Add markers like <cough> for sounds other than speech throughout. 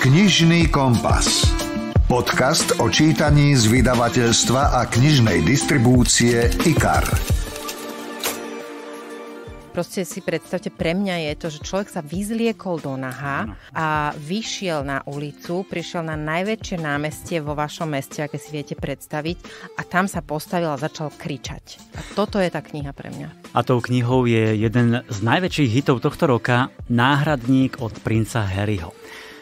Knižný kompas. Podcast o čítaní z vydavateľstva a knižnej distribúcie IKAR. Proste si predstavte, pre mňa je to, že človek sa vyzliekol do naha a vyšiel na ulicu, prišiel na najväčšie námestie vo vašom meste, aké si viete predstaviť a tam sa postavil a začal kričať. A toto je tá kniha pre mňa. A tou knihou je jeden z najväčších hitov tohto roka Náhradník od princa Harryho.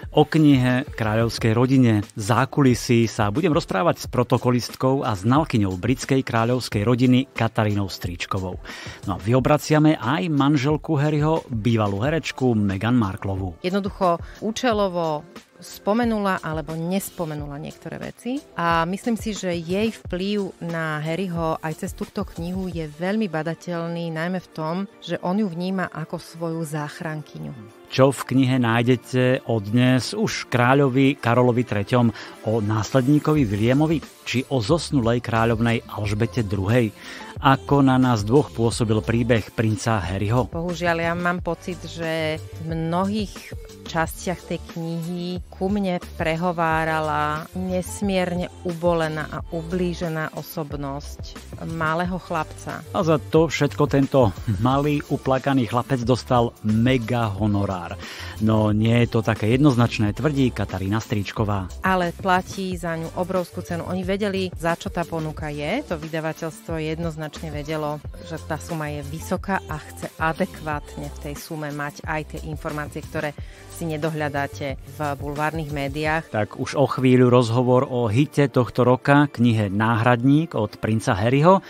O knihe Kráľovskej rodine Zákulisí sa budem rozprávať s protokolistkou a znalkyňou britskej kráľovskej rodiny Katarínou Stríčkovou. No a vyobraciame aj manželku Harryho, bývalú herečku Meghan Marklovu. Jednoducho účelovo spomenula alebo nespomenula niektoré veci a myslím si, že jej vplyv na Harryho aj cez túto knihu je veľmi badateľný, najmä v tom, že on ju vníma ako svoju záchrankyňu. Čo v knihe nájdete od dnes už kráľovi Karolovi III, o následníkovi Williamovi či o zosnulej kráľovnej Alžbete II ako na nás dvoch pôsobil príbeh princa Harryho. Bohužiaľ, ja mám pocit, že v mnohých častiach tej knihy ku mne prehovárala nesmierne ubolená a ublížená osobnosť malého chlapca. A za to všetko tento malý uplakaný chlapec dostal mega honorár. No nie je to také jednoznačné, tvrdí Katarína Stričková. Ale platí za ňu obrovskú cenu. Oni vedeli, za čo tá ponuka je, to vydavateľstvo je jednoznačné jednoznačne vedelo, že tá suma je vysoká a chce adekvátne v tej sume mať aj tie informácie, ktoré si nedohľadáte v bulvárnych médiách. Tak už o chvíľu rozhovor o hite tohto roka, knihe Náhradník od princa Harryho.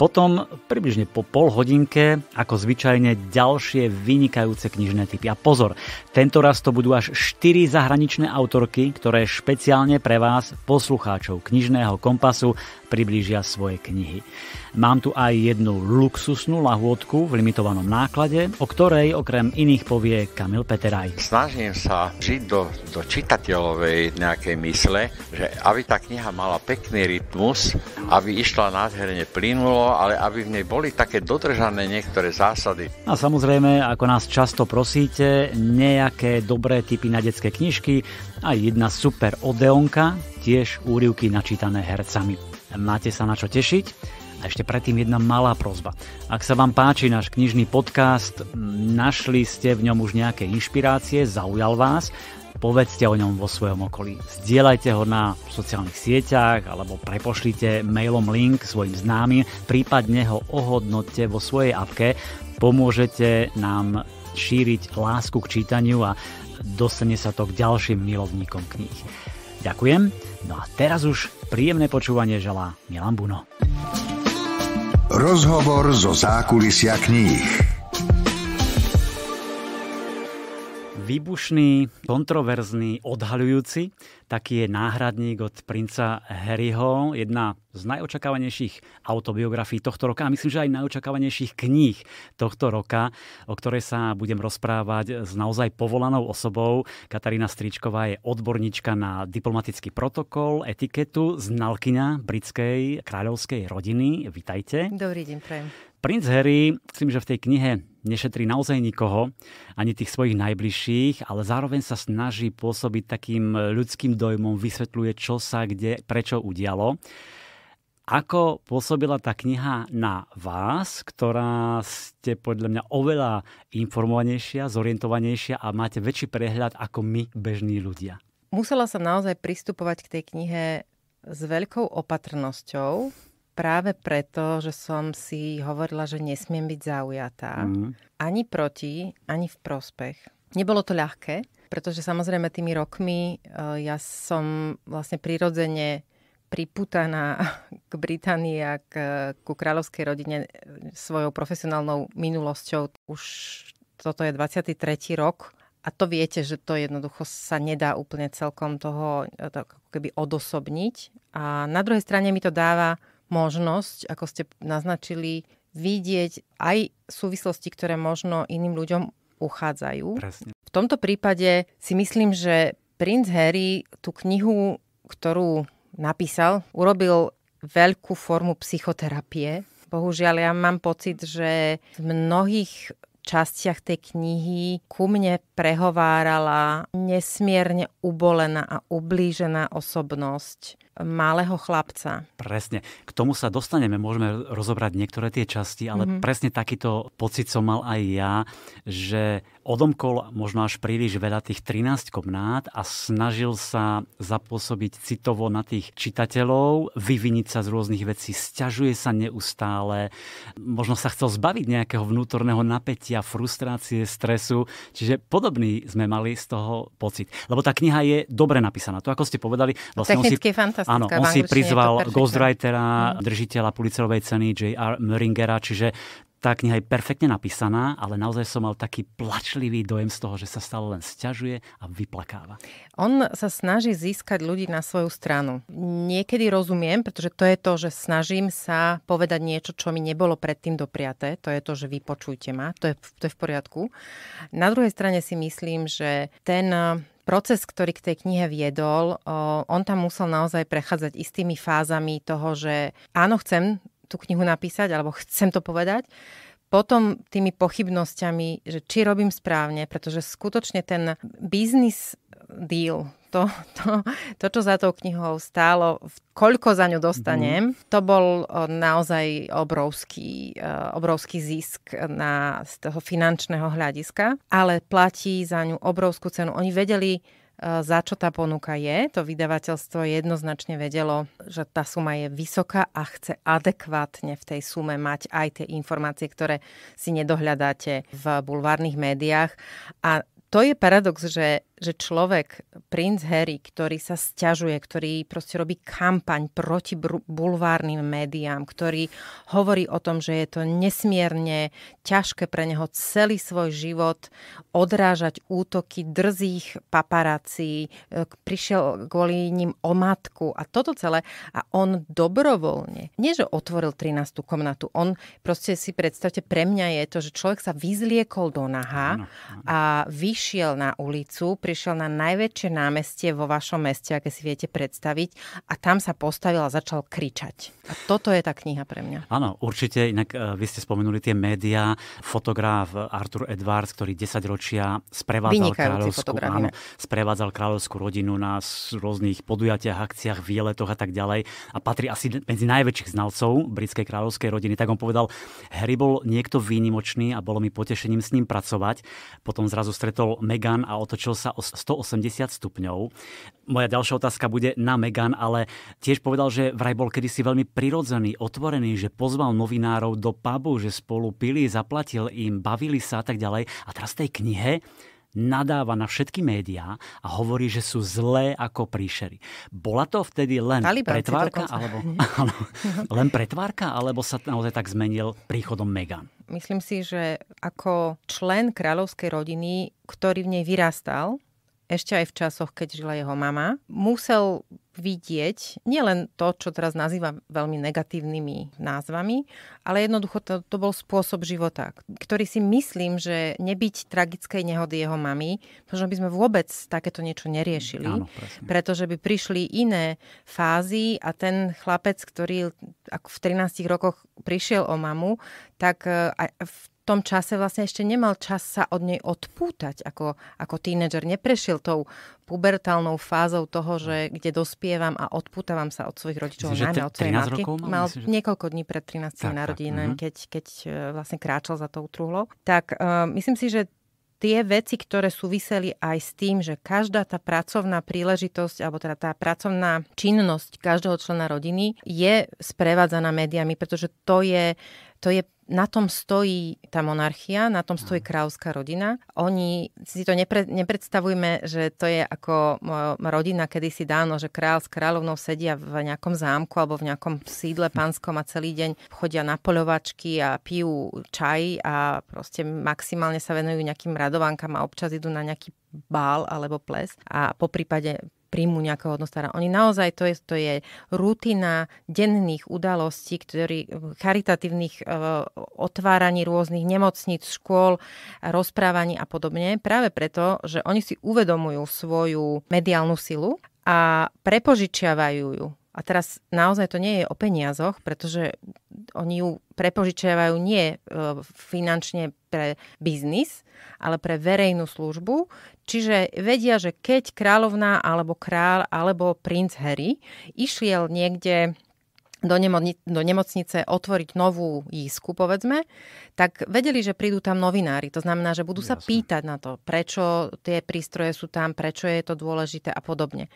Potom približne po pol hodinke, ako zvyčajne, ďalšie vynikajúce knižné typy. A pozor, tento raz to budú až 4 zahraničné autorky, ktoré špeciálne pre vás, poslucháčov Knižného kompasu, priblížia svoje knihy. Mám tu aj jednu luxusnú lahôdku v limitovanom náklade, o ktorej okrem iných povie Kamil Peteraj. Snažím sa žiť do, do čitateľovej nejakej mysle, že aby tá kniha mala pekný rytmus, aby išla nádherne plynulo, ale aby v nej boli také dodržané niektoré zásady. A samozrejme, ako nás často prosíte, nejaké dobré typy na detské knižky a jedna super Odeonka, tiež úrivky načítané hercami. Máte sa na čo tešiť? A ešte predtým jedna malá prozba. Ak sa vám páči náš knižný podcast, našli ste v ňom už nejaké inšpirácie, zaujal vás, povedzte o ňom vo svojom okolí. Zdieľajte ho na sociálnych sieťach alebo prepošlite mailom link svojim známym, prípadne ho ohodnote vo svojej apke. Pomôžete nám šíriť lásku k čítaniu a dostane sa to k ďalším milovníkom kníh. Ďakujem. No a teraz už príjemné počúvanie želá Milan Buno. Rozhovor zo zákulisia kníh. Výbušný, kontroverzný, odhaľujúci, taký je náhradník od princa Harryho, jedna z najočakávanejších autobiografií tohto roka a myslím, že aj najočakávanejších kníh tohto roka, o ktorej sa budem rozprávať s naozaj povolanou osobou. Katarína Stričková je odborníčka na diplomatický protokol, etiketu, znalkyňa britskej kráľovskej rodiny. Vitajte. Dobrý deň, prajem. Prince Harry, myslím, že v tej knihe nešetrí naozaj nikoho, ani tých svojich najbližších, ale zároveň sa snaží pôsobiť takým ľudským dojmom, vysvetľuje, čo sa kde, prečo udialo. Ako pôsobila tá kniha na vás, ktorá ste podľa mňa oveľa informovanejšia, zorientovanejšia a máte väčší prehľad ako my, bežní ľudia? Musela som naozaj pristupovať k tej knihe s veľkou opatrnosťou, práve preto, že som si hovorila, že nesmiem byť zaujatá. Mm. Ani proti, ani v prospech. Nebolo to ľahké, pretože samozrejme tými rokmi e, ja som vlastne prirodzene priputaná <laughs> k Británii a k, ku kráľovskej rodine e, svojou profesionálnou minulosťou. Už toto je 23. rok a to viete, že to jednoducho sa nedá úplne celkom toho e, tak, keby odosobniť. A na druhej strane mi to dáva možnosť, ako ste naznačili, vidieť aj súvislosti, ktoré možno iným ľuďom uchádzajú. Presne. V tomto prípade si myslím, že princ Harry tú knihu, ktorú napísal, urobil veľkú formu psychoterapie. Bohužiaľ, ja mám pocit, že v mnohých častiach tej knihy ku mne prehovárala nesmierne ubolená a ublížená osobnosť malého chlapca. Presne. K tomu sa dostaneme, môžeme rozobrať niektoré tie časti, ale mm-hmm. presne takýto pocit som mal aj ja, že odomkol možno až príliš veľa tých 13 komnát a snažil sa zapôsobiť citovo na tých čitateľov, vyviniť sa z rôznych vecí, sťažuje sa neustále, možno sa chcel zbaviť nejakého vnútorného napätia, frustrácie, stresu, čiže podobný sme mali z toho pocit. Lebo tá kniha je dobre napísaná, to ako ste povedali. Vlastne Technicky on si, áno, on si prizval ghostwritera, mhm. držiteľa Pulitzerovej ceny J.R. Möringera, čiže tá kniha je perfektne napísaná, ale naozaj som mal taký plačlivý dojem z toho, že sa stále len sťažuje a vyplakáva. On sa snaží získať ľudí na svoju stranu. Niekedy rozumiem, pretože to je to, že snažím sa povedať niečo, čo mi nebolo predtým dopriaté. To je to, že vypočujte ma. To je, to je v poriadku. Na druhej strane si myslím, že ten eh, proces, ktorý k tej knihe viedol, eh, on tam musel naozaj prechádzať istými fázami toho, že áno, chcem tú knihu napísať, alebo chcem to povedať. Potom tými pochybnosťami, že či robím správne, pretože skutočne ten biznis deal, to, to, to, čo za tou knihou stálo, koľko za ňu dostanem, mhm. to bol naozaj obrovský, e, obrovský zisk na, z toho finančného hľadiska, ale platí za ňu obrovskú cenu. Oni vedeli za čo tá ponuka je. To vydavateľstvo jednoznačne vedelo, že tá suma je vysoká a chce adekvátne v tej sume mať aj tie informácie, ktoré si nedohľadáte v bulvárnych médiách. A to je paradox, že že človek, princ Harry, ktorý sa sťažuje, ktorý proste robí kampaň proti bulvárnym médiám, ktorý hovorí o tom, že je to nesmierne ťažké pre neho celý svoj život odrážať útoky drzých paparácií, e, prišiel kvôli ním o matku a toto celé. A on dobrovoľne, nie že otvoril 13. komnatu, on proste si predstavte, pre mňa je to, že človek sa vyzliekol do naha a vyšiel na ulicu, pri prišiel na najväčšie námestie vo vašom meste, aké si viete predstaviť, a tam sa postavil a začal kričať. A toto je tá kniha pre mňa. Áno, určite, inak e, vy ste spomenuli tie médiá, fotograf Arthur Edwards, ktorý 10 ročia sprevádzal kráľovskú, áno, sprevádzal kráľovskú rodinu na rôznych podujatiach, akciách, výletoch a tak ďalej a patrí asi medzi najväčších znalcov britskej kráľovskej rodiny, tak on povedal, Harry bol niekto výnimočný a bolo mi potešením s ním pracovať. Potom zrazu stretol Meghan a otočil sa o 180 stupňov. Moja ďalšia otázka bude na Megan, ale tiež povedal, že vraj bol kedysi veľmi prirodzený, otvorený, že pozval novinárov do pubu, že spolu pili, zaplatil im, bavili sa a tak ďalej. A teraz v tej knihe nadáva na všetky médiá a hovorí, že sú zlé ako príšery. Bola to vtedy len Talibán, pretvárka, alebo, alebo, <laughs> <laughs> len pretvárka, alebo sa naozaj tak zmenil príchodom Megan? Myslím si, že ako člen kráľovskej rodiny, ktorý v nej vyrastal, ešte aj v časoch, keď žila jeho mama, musel vidieť nielen to, čo teraz nazýva veľmi negatívnymi názvami, ale jednoducho to, to bol spôsob života, ktorý si myslím, že nebyť tragickej nehody jeho mamy, možno by sme vôbec takéto niečo neriešili, Áno, pretože by prišli iné fázy a ten chlapec, ktorý ako v 13 rokoch prišiel o mamu, tak e, v tom čase vlastne ešte nemal čas sa od nej odpútať ako, ako tínedžer. Neprešiel tou pubertálnou fázou toho, že kde dospievam a odpútavam sa od svojich rodičov, Myslím, najmä od svojej matky. Mal, mal myslím, že... niekoľko dní pred 13 tak, narodinami, mhm. keď, keď e, vlastne kráčal za tou truhlou. Tak uh, myslím si, že tie veci, ktoré súviseli aj s tým, že každá tá pracovná príležitosť, alebo teda tá pracovná činnosť každého člena rodiny je sprevádzaná médiami, pretože to je to je na tom stojí tá monarchia, na tom stojí kráľovská rodina. Oni si to nepre, nepredstavujme, že to je ako rodina kedysi dávno, že kráľ s kráľovnou sedia v nejakom zámku alebo v nejakom sídle pánskom a celý deň chodia na poľovačky a pijú čaj a proste maximálne sa venujú nejakým radovánkam a občas idú na nejaký bál alebo ples a po prípade príjmu nejakého hodnostára. Oni naozaj, to je, to je rutina denných udalostí, ktorý, charitatívnych e, otváraní rôznych nemocníc, škôl, rozprávaní a podobne. Práve preto, že oni si uvedomujú svoju mediálnu silu a prepožičiavajú ju a teraz naozaj to nie je o peniazoch, pretože oni ju prepožičiavajú nie e, finančne pre biznis, ale pre verejnú službu. Čiže vedia, že keď kráľovná alebo král alebo princ Harry išiel niekde do, nemo- do nemocnice otvoriť novú jízku, povedzme, tak vedeli, že prídu tam novinári. To znamená, že budú Jasne. sa pýtať na to, prečo tie prístroje sú tam, prečo je to dôležité a podobne.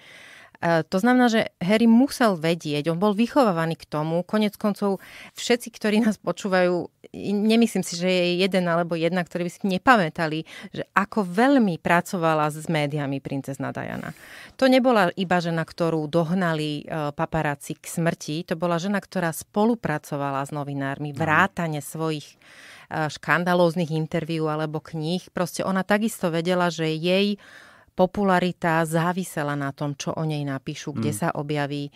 E, to znamená, že Harry musel vedieť, on bol vychovávaný k tomu. Konec koncov všetci, ktorí nás počúvajú, nemyslím si, že je jeden alebo jedna, ktorí by si nepamätali, že ako veľmi pracovala s médiami princezna Diana. To nebola iba žena, ktorú dohnali e, paparáci k smrti, to bola žena, ktorá spolupracovala s novinármi, vrátane svojich e, škandalóznych interviú alebo kníh. Proste ona takisto vedela, že jej popularita závisela na tom, čo o nej napíšu, kde mm. sa objaví. E,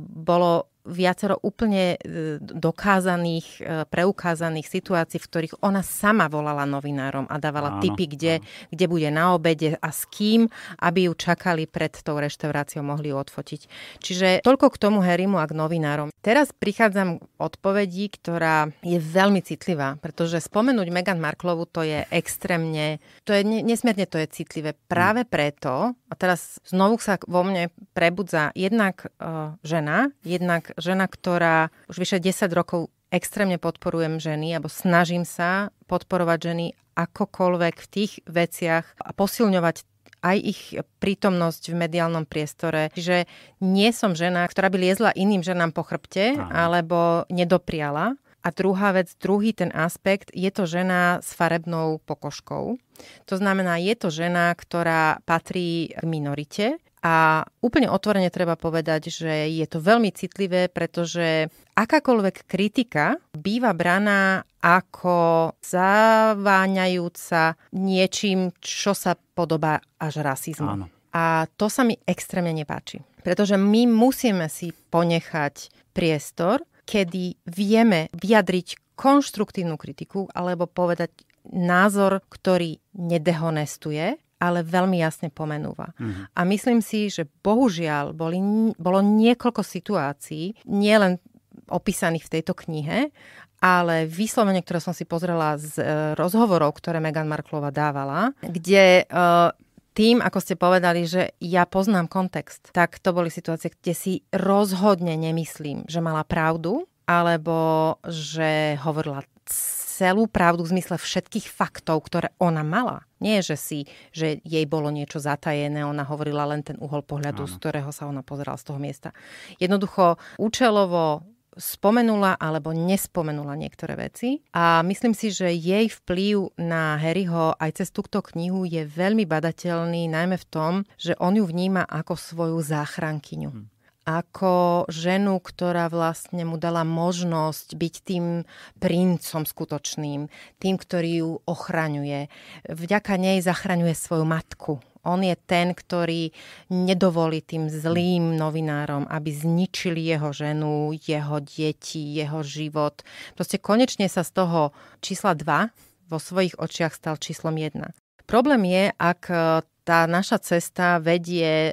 bolo viacero úplne e, dokázaných, e, preukázaných situácií, v ktorých ona sama volala novinárom a dávala áno, tipy, kde, áno. kde bude na obede a s kým, aby ju čakali pred tou reštauráciou, mohli ju odfotiť. Čiže toľko k tomu Herimu a k novinárom. Teraz prichádzam k odpovedí, ktorá je veľmi citlivá, pretože spomenúť Megan Marklovu to je extrémne, to je nesmierne to je citlivé. Práve hm. preto, a teraz znovu sa vo mne prebudza jednak uh, žena, jednak žena, ktorá už vyše 10 rokov extrémne podporujem ženy, alebo snažím sa podporovať ženy akokoľvek v tých veciach a posilňovať aj ich prítomnosť v mediálnom priestore. Čiže nie som žena, ktorá by liezla iným ženám po chrbte Aha. alebo nedopriala. A druhá vec, druhý ten aspekt, je to žena s farebnou pokožkou. To znamená, je to žena, ktorá patrí k minorite, a úplne otvorene treba povedať, že je to veľmi citlivé, pretože akákoľvek kritika býva braná ako zaváňajúca niečím, čo sa podobá až rasizmu. Áno. A to sa mi extrémne nepáči, pretože my musíme si ponechať priestor, kedy vieme vyjadriť konštruktívnu kritiku alebo povedať názor, ktorý nedehonestuje, ale veľmi jasne pomenúva. Mm-hmm. A myslím si, že bohužiaľ boli, bolo niekoľko situácií, nielen opísaných v tejto knihe, ale vyslovene, ktoré som si pozrela z e, rozhovorov, ktoré Meghan Marklova dávala, kde e, tým, ako ste povedali, že ja poznám kontext, tak to boli situácie, kde si rozhodne nemyslím, že mala pravdu, alebo že hovorila celú pravdu v zmysle všetkých faktov, ktoré ona mala. Nie, že si, že jej bolo niečo zatajené, ona hovorila len ten uhol pohľadu, Áno. z ktorého sa ona pozerala z toho miesta. Jednoducho účelovo spomenula alebo nespomenula niektoré veci a myslím si, že jej vplyv na Harryho aj cez túto knihu je veľmi badateľný, najmä v tom, že on ju vníma ako svoju záchrankyňu. Hm ako ženu, ktorá vlastne mu dala možnosť byť tým princom skutočným, tým, ktorý ju ochraňuje. Vďaka nej zachraňuje svoju matku. On je ten, ktorý nedovolí tým zlým novinárom, aby zničili jeho ženu, jeho deti, jeho život. Proste konečne sa z toho čísla 2 vo svojich očiach stal číslom 1. Problém je, ak tá naša cesta vedie eh,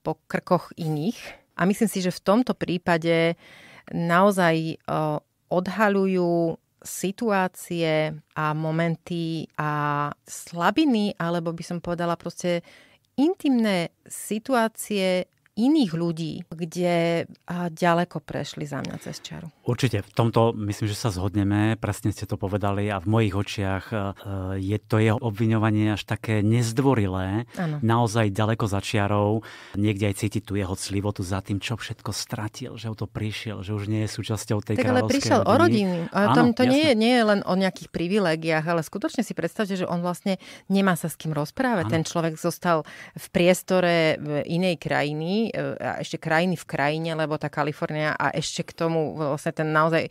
po krkoch iných. A myslím si, že v tomto prípade naozaj eh, odhaľujú situácie a momenty a slabiny, alebo by som povedala proste intimné situácie iných ľudí, kde ďaleko prešli za mňa cez čaru. Určite, v tomto myslím, že sa zhodneme, presne ste to povedali a v mojich očiach e, je to jeho obviňovanie až také nezdvorilé, ano. naozaj ďaleko za čiarou, niekde aj cíti tu jeho clivotu za tým, čo všetko stratil, že o to prišiel, že už nie je súčasťou tej tak ale prišiel rodiny. o rodiny, ale ano, to, to nie, je, nie je len o nejakých privilégiách, ale skutočne si predstavte, že on vlastne nemá sa s kým rozprávať, Ano. ten človek zostal v priestore inej krajiny, E, a ešte krajiny v krajine, lebo tá Kalifornia a ešte k tomu vlastne ten naozaj e,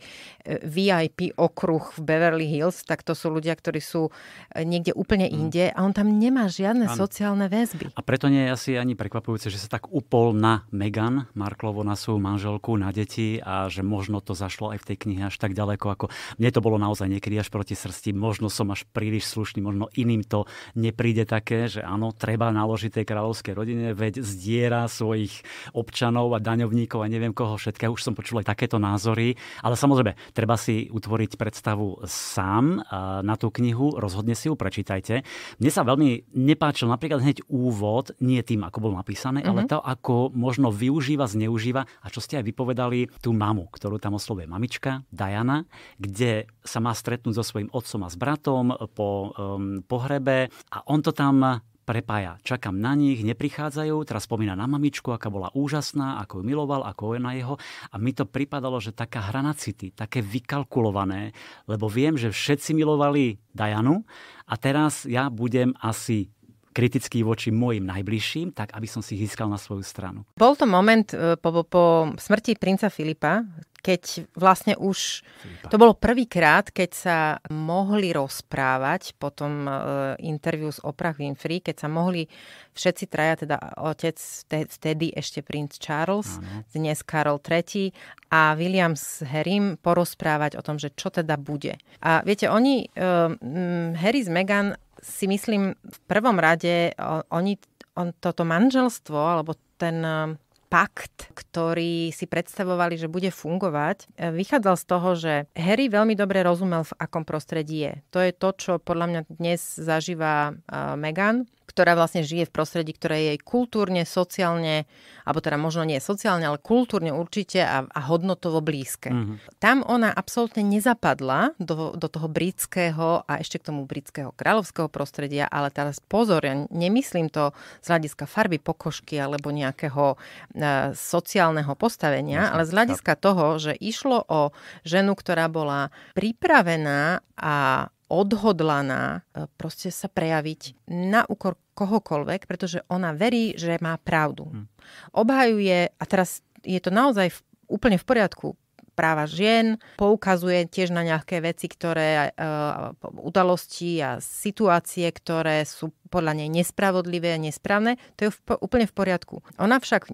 VIP okruh v Beverly Hills, tak to sú ľudia, ktorí sú e, niekde úplne mhm. inde a on tam nemá žiadne ano. sociálne väzby. A preto nie je asi ani prekvapujúce, že sa tak upol na Megan Marklovo, na svoju manželku, na deti a že možno to zašlo aj v tej knihe až tak ďaleko, ako mne to bolo naozaj niekedy až proti srsti, možno som až príliš slušný, možno iným to nepríde také, že áno, treba naložiť tej kráľovskej rodine, veď zdiera svoj svojich občanov a daňovníkov a neviem koho všetkého. Už som počul aj takéto názory, ale samozrejme, treba si utvoriť predstavu sám eh, na tú knihu, rozhodne si ju prečítajte. Mne sa veľmi nepáčil napríklad hneď úvod, nie tým, ako bol napísaný, mm-hmm. ale mhm. to, ako možno využíva, zneužíva a čo ste aj vypovedali tú mamu, ktorú tam oslovuje mamička, Diana, kde sa má stretnúť so svojím otcom a s bratom po um, pohrebe a on to tam prepája. Čakám na nich, neprichádzajú, teraz spomína na mamičku, aká bola úžasná, ako ju miloval, ako je na jeho. A mi to pripadalo, že taká hra na city, také vykalkulované, lebo viem, že všetci milovali Dajanu a teraz ja budem asi kritický voči mojim najbližším, tak aby som si získal na svoju stranu. Bol to moment e, po, po smrti princa Filipa, keď vlastne už Filipa. to bolo prvýkrát, keď sa mohli rozprávať po tom e, interviu s Oprah Winfrey, keď sa mohli všetci traja, teda otec, vtedy ešte princ Charles, ano. dnes Karol III a William s Harrym porozprávať o tom, že čo teda bude. A viete, oni, e, Harry s Meghan si myslím v prvom rade, oni, on, toto manželstvo, alebo ten um, pakt, ktorý si predstavovali, že bude fungovať, e, vychádzal z toho, že Harry veľmi dobre rozumel, v akom prostredí je. To je to, čo podľa mňa dnes zažíva e, Megan ktorá vlastne žije v prostredí, ktoré je jej kultúrne, sociálne, alebo teda možno nie sociálne, ale kultúrne určite a, a hodnotovo blízke. Mm-hmm. Tam ona absolútne nezapadla do, do toho britského a ešte k tomu britského kráľovského prostredia, ale teraz pozor, ja nemyslím to z hľadiska farby pokožky alebo nejakého e, sociálneho postavenia, Myslím, ale z hľadiska tak. toho, že išlo o ženu, ktorá bola pripravená a odhodlaná e, proste sa prejaviť na úkor kohokoľvek, pretože ona verí, že má pravdu. Hm. Obhajuje, a teraz je to naozaj v, úplne v poriadku, práva žien, poukazuje tiež na nejaké veci, ktoré, uh, udalosti a situácie, ktoré sú podľa nej nespravodlivé a nesprávne, to je v, úplne v poriadku. Ona však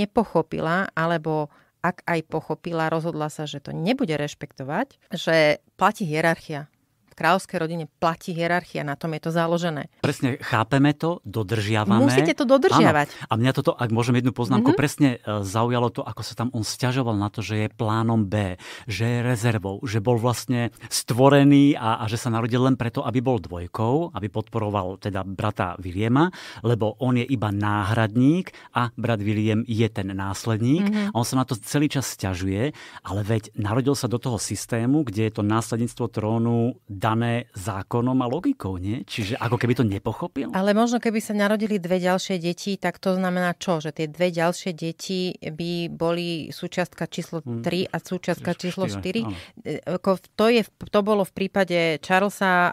nepochopila, alebo ak aj pochopila, rozhodla sa, že to nebude rešpektovať, že platí hierarchia kráľovskej rodine platí hierarchia, na tom je to založené. Presne, chápeme to, dodržiavame. Musíte to dodržiavať. Áno. A mňa toto, ak môžem jednu poznámku, mm-hmm. presne e, zaujalo to, ako sa tam on stiažoval na to, že je plánom B, že je rezervou, že bol vlastne stvorený a, a že sa narodil len preto, aby bol dvojkou, aby podporoval teda brata Viliema, lebo on je iba náhradník a brat Viliem je ten následník. Mm-hmm. A on sa na to celý čas stiažuje, ale veď narodil sa do toho systému, kde je to následníctvo trónu dané zákonom a logikou, nie? Čiže ako keby to nepochopil? Ale možno keby sa narodili dve ďalšie deti, tak to znamená čo? Že tie dve ďalšie deti by boli súčiastka číslo 3 mm. a súčiastka hmm. číslo 4. 4. E, to, je, to bolo v prípade Charlesa, uh,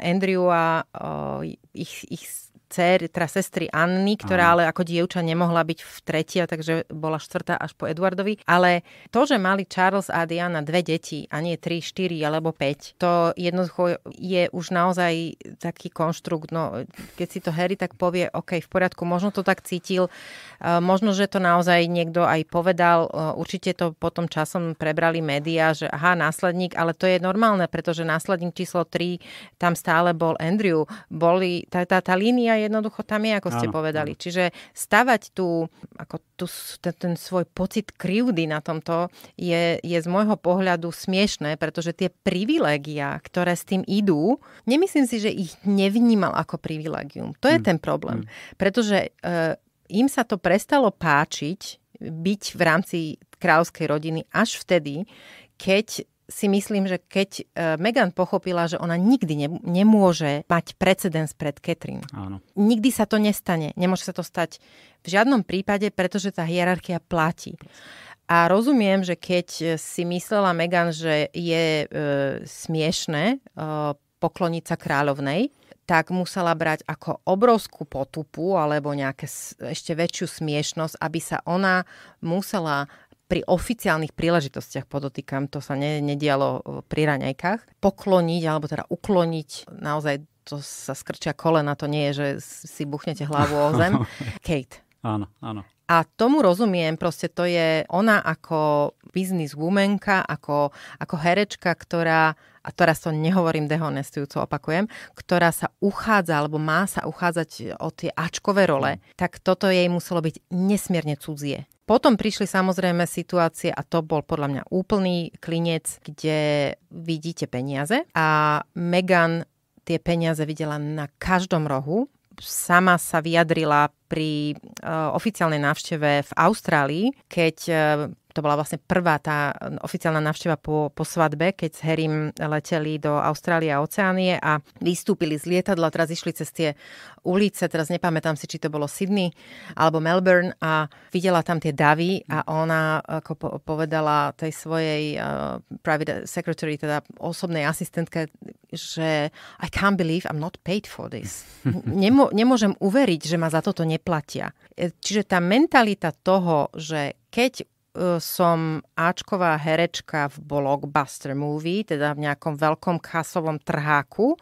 Andrewa, uh, ich, ich dcery, teda sestry Anny, ktorá ale ako dievča nemohla byť v tretia, takže bola štvrtá až po Eduardovi. Ale to, že mali Charles a Diana dve deti a nie tri, štyri alebo päť, to jednoducho je už naozaj taký konštrukt. No, keď si to Harry tak povie, OK, v poriadku, možno to tak cítil, e, možno, že to naozaj niekto aj povedal, e, určite to potom časom prebrali médiá, že aha, následník, ale to je normálne, pretože následník číslo 3 tam stále bol Andrew. Boli, tá, tá, tá línia je jednoducho tam je, ako ste áno, povedali. Áno. Čiže stavať tú, ako tú, ten, ten svoj pocit krivdy na tomto je, je z môjho pohľadu smiešné, pretože tie privilégia, ktoré s tým idú, nemyslím si, že ich nevnímal ako privilegium. To je mm. ten problém. Mm. Pretože e, im sa to prestalo páčiť byť v rámci kráľovskej rodiny až vtedy, keď si myslím, že keď e, Megan pochopila, že ona nikdy ne, nemôže mať precedens pred Catherine. Áno. Nikdy sa to nestane. Nemôže sa to stať v žiadnom prípade, pretože tá hierarchia platí. A rozumiem, že keď si myslela Megan, že je e, smiešné e, pokloniť sa kráľovnej, tak musela brať ako obrovskú potupu alebo nejaké ešte väčšiu smiešnosť, aby sa ona musela pri oficiálnych príležitostiach podotýkam, to sa ne, nedialo e, pri raňajkách, pokloniť alebo teda ukloniť naozaj to sa skrčia kolena, to nie je, že si buchnete hlavu o zem. <laughs> Kate. Áno, áno. A tomu rozumiem, proste to je ona ako business womanka, ako, ako herečka, ktorá, a teraz to nehovorím dehonestujúco, opakujem, ktorá sa uchádza, alebo má sa uchádzať o tie ačkové role, mm. tak toto jej muselo byť nesmierne cudzie. Potom prišli samozrejme situácie, a to bol podľa mňa úplný klinec, kde vidíte peniaze a Megan tie peniaze videla na každom rohu. Sama sa vyjadrila pri uh, oficiálnej návšteve v Austrálii, keď uh, to bola vlastne prvá tá oficiálna návšteva po, po svadbe, keď s Herim leteli do Austrálie a Oceánie a vystúpili z lietadla, teraz išli cez tie ulice, teraz nepamätám si, či to bolo Sydney alebo Melbourne a videla tam tie davy a ona ako povedala tej svojej uh, private secretary, teda osobnej asistentke, že I can't believe I'm not paid for this. <laughs> Nemo, nemôžem uveriť, že ma za toto neplatia. E, čiže tá mentalita toho, že keď E, som Ačková herečka v blockbuster movie, teda v nejakom veľkom kasovom trháku,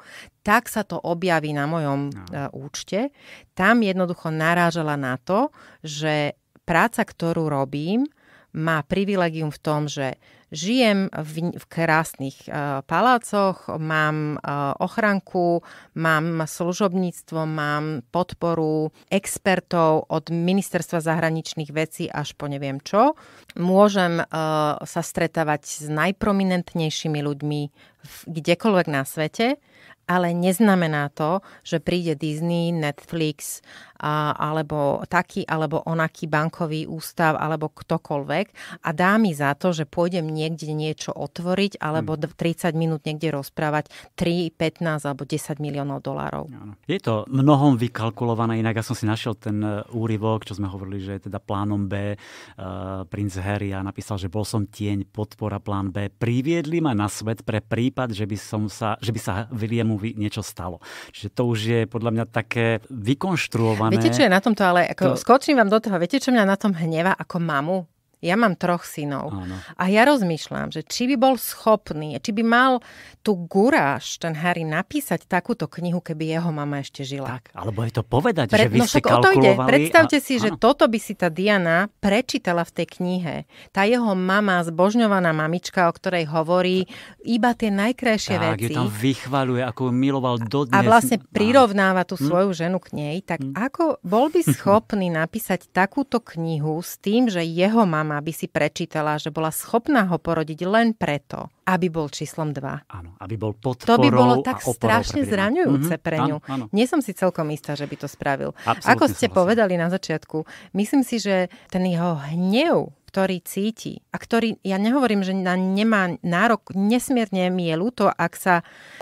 tak sa to objaví na mojom no. E, účte. Tam jednoducho narážala na to, že práca, ktorú robím, má privilegium v tom, že Žijem v, v krásnych e, palácoch, mám uh, ochranku, mám služobníctvo, mám podporu expertov od Ministerstva zahraničných vecí až po neviem čo. Môžem e, sa stretávať s najprominentnejšími ľuďmi v, kdekoľvek na svete ale neznamená to, že príde Disney, Netflix a, alebo taký alebo onaký bankový ústav alebo ktokoľvek a dá mi za to, že pôjdem niekde niečo otvoriť alebo hmm. 30 minút niekde rozprávať 3, 15 alebo 10 miliónov dolárov. Je to mnohom vykalkulované, inak ja som si našiel ten e, úryvok, čo sme hovorili, že je teda plánom B. Uh, princ Harry a napísal, že bol som tieň, podpora plán B. Priviedli ma na svet pre prípad, že by, som sa, že by sa Williamu vy niečo stalo. Čiže to už je podľa mňa také vykonštruované. Viete, čo je na tomto, ale ako to... skočím vám do toho, viete, čo mňa na tom hneva ako mamu? Ja mám troch synov. Áno. A ja rozmýšľam, že či by bol schopný, či by mal tú guráž, ten Harry, napísať takúto knihu, keby jeho mama ešte žila. Tak, alebo je to povedať, Pre, že vy no, ste kalkulovali. Ide. Predstavte a, si, áno. že toto by si tá Diana prečítala v tej knihe. Tá jeho mama, zbožňovaná mamička, o ktorej hovorí iba tie najkrajšie tak, veci. Tak, tam vychvaluje, ako ju miloval dodnes. A vlastne prirovnáva tú hm? svoju ženu k nej. Tak hm? ako bol by <laughs> schopný napísať takúto knihu s tým, že jeho mama mama by si prečítala, že bola schopná ho porodiť len preto, aby bol číslom 2. Áno, aby bol podporou To by bolo tak strašne mhm, pre zraňujúce mm-hmm, pre ňu. Áno, áno. Nie som si celkom istá, že by to spravil. Absolutne Ako ste povedali na začiatku, myslím si, že ten jeho hnev ktorý cíti a ktorý, ja nehovorím, že na nemá nárok, nesmierne mi je ľúto, ak sa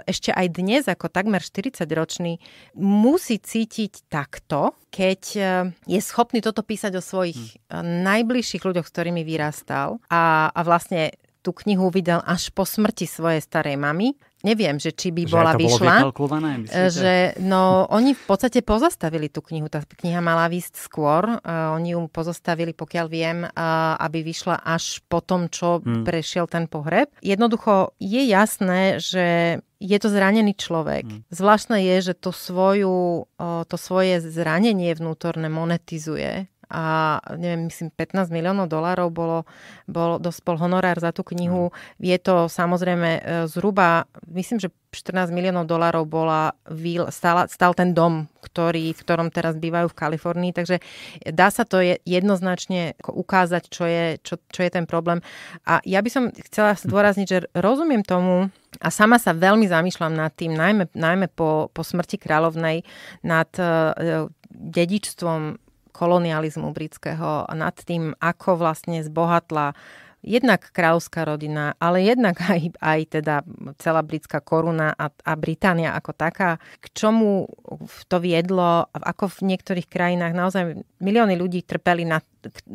ešte aj dnes, ako takmer 40-ročný, musí cítiť takto, keď e, je schopný toto písať o svojich hmm. najbližších ľuďoch, s ktorými vyrastal a, a vlastne tú knihu videl až po smrti svojej starej mamy neviem, že či by že bola to vyšla. Že, no, oni v podstate pozastavili tú knihu. Tá kniha mala výsť skôr. Uh, oni ju pozostavili, pokiaľ viem, uh, aby vyšla až po tom, čo hmm. prešiel ten pohreb. Jednoducho je jasné, že je to zranený človek. Hmm. Zvláštne je, že to, svoju, eh, to svoje zranenie vnútorné monetizuje a neviem, myslím 15 miliónov dolárov bolo, bol, dospol honorár za tú knihu. Mhm. Je to samozrejme e, zhruba, myslím, že 14 miliónov dolárov bola, stala, stal ten dom, ktorý, v ktorom teraz bývajú v Kalifornii. Takže dá sa to jednoznačne ukázať, čo je, čo, čo je ten problém. A ja by som chcela mhm. zdôrazniť, že rozumiem tomu, a sama sa veľmi zamýšľam nad tým, najmä, najmä po, po smrti kráľovnej, nad uh, dedičstvom kolonializmu britského nad tým, ako vlastne zbohatla jednak kráľovská rodina, ale jednak aj, aj teda celá britská koruna a, a Británia ako taká, k čomu to viedlo, ako v niektorých krajinách naozaj milióny ľudí trpeli na,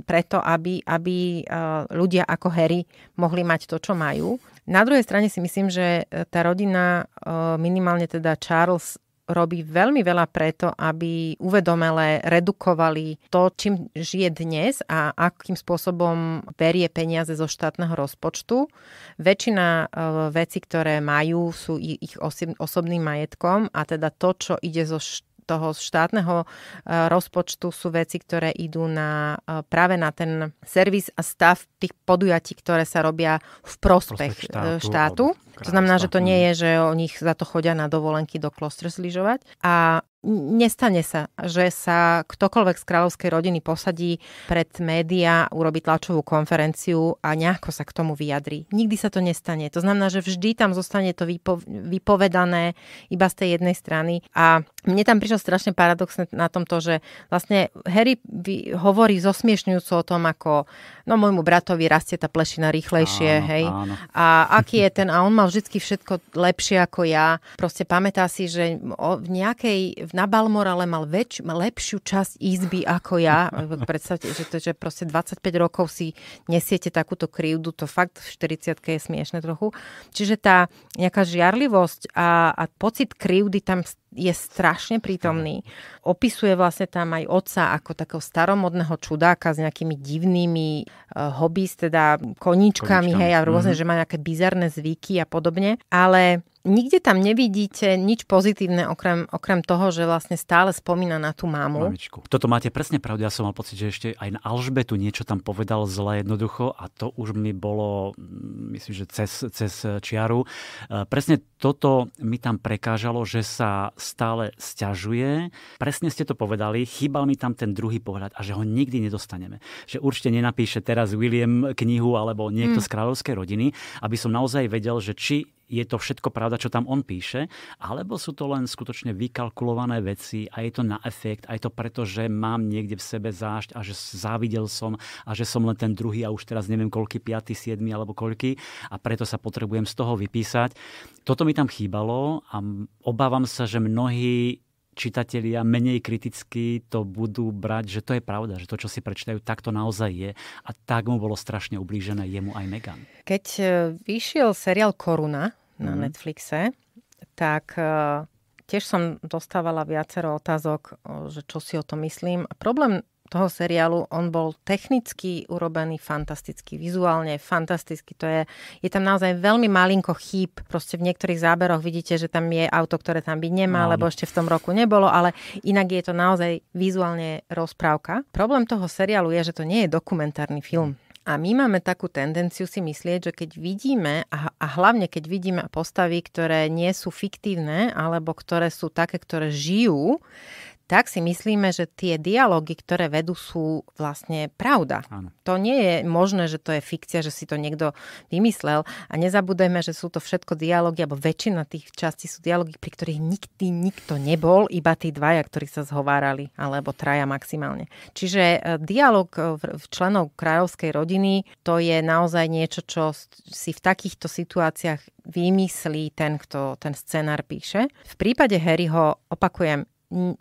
preto, aby, aby e, ľudia ako Harry mohli mať to, čo majú. Na druhej strane si myslím, že e, tá rodina, e, minimálne teda Charles, robí veľmi veľa preto, aby uvedomele redukovali to, čím žije dnes a akým spôsobom berie peniaze zo štátneho rozpočtu. Väčšina e, vecí, ktoré majú, sú ich osobným majetkom a teda to, čo ide zo toho štátneho e, rozpočtu sú veci, ktoré idú na, e, práve na ten servis a stav tých podujatí, ktoré sa robia v prospech, prospech štátu. štátu. Krásna. To znamená, že to nie je, že o nich za to chodia na dovolenky do klostra zlyžovať. A nestane sa, že sa ktokoľvek z kráľovskej rodiny posadí pred médiá, urobi tlačovú konferenciu a nejako sa k tomu vyjadri. Nikdy sa to nestane. To znamená, že vždy tam zostane to vypo- vypovedané iba z tej jednej strany. A mne tam prišlo strašne paradoxné na tom to, že vlastne Harry hovorí zosmiešňujúco o tom, ako no môjmu bratovi rastie tá plešina rýchlejšie, áno, hej. Áno. A aký je ten, a on má mal vždy všetko lepšie ako ja. Proste pamätá si, že v nejakej, na Balmorale mal väč, lepšiu časť izby ako ja. <laughs> Predstavte, že, to, že proste 25 rokov si nesiete takúto krivdu, to fakt v 40 je smiešne trochu. Čiže tá nejaká žiarlivosť a, a pocit krivdy tam je strašne prítomný. Opisuje vlastne tam aj otca ako takého staromodného čudáka s nejakými divnými uh, eh, hobby, teda koníčkami, Koničkami. hej, a rôzne, mm-hmm. že má nejaké bizarné zvyky a podobne. Ale nikde tam nevidíte nič pozitívne, okrem, okrem toho, že vlastne stále spomína na tú mamu. Mamičku. Toto máte presne pravdu, ja som mal pocit, že ešte aj na Alžbetu niečo tam povedal zle jednoducho a to už mi bolo, mm, myslím, že cez, cez čiaru. E, presne toto mi tam prekážalo, že sa stále sťažuje. Presne ste to povedali, chýbal mi tam ten druhý pohľad a že ho nikdy nedostaneme. Že určite nenapíše teraz William knihu alebo niekto mm. z kráľovskej rodiny, aby som naozaj vedel, že či je to všetko pravda, čo tam on píše, alebo sú to len skutočne vykalkulované veci a je to na efekt, a je to preto, že mám niekde v sebe zášť a že závidel som a že som len ten druhý a už teraz neviem koľky, 5, 7 alebo koľky a preto sa potrebujem z toho vypísať. Toto mi tam chýbalo a obávam sa, že mnohí čitatelia menej kriticky to budú brať, že to je pravda, že to, čo si prečítajú, tak to naozaj je. A tak mu bolo strašne ublížené jemu aj Megan. Keď e, vyšiel seriál Koruna, na mm-hmm. Netflixe, tak e, tiež som dostávala viacero otázok, e, že čo si o to myslím. A problém toho seriálu, on bol technicky urobený fantasticky, vizuálne fantasticky. To je, je tam naozaj veľmi malinko chýb. Proste v niektorých záberoch vidíte, že tam je auto, ktoré tam byť nemá, no. lebo ešte v tom roku nebolo, ale inak je to naozaj vizuálne rozprávka. Problém toho seriálu je, že to nie je dokumentárny film. A my máme takú tendenciu si myslieť, že keď vidíme, a, a hlavne keď vidíme postavy, ktoré nie sú fiktívne, alebo ktoré sú také, ktoré žijú, tak si myslíme, že tie dialógy, ktoré vedú, sú vlastne pravda. Áno. To nie je možné, že to je fikcia, že si to niekto vymyslel. A nezabudujeme, že sú to všetko dialógy, alebo väčšina tých častí sú dialógy, pri ktorých nikdy nikto nebol, iba tí dvaja, ktorí sa zhovárali, alebo traja maximálne. Čiže e, dialóg e, členov kráľovskej rodiny, to je naozaj niečo, čo si v takýchto situáciách vymyslí ten, kto ten scenár píše. V prípade Harryho, opakujem,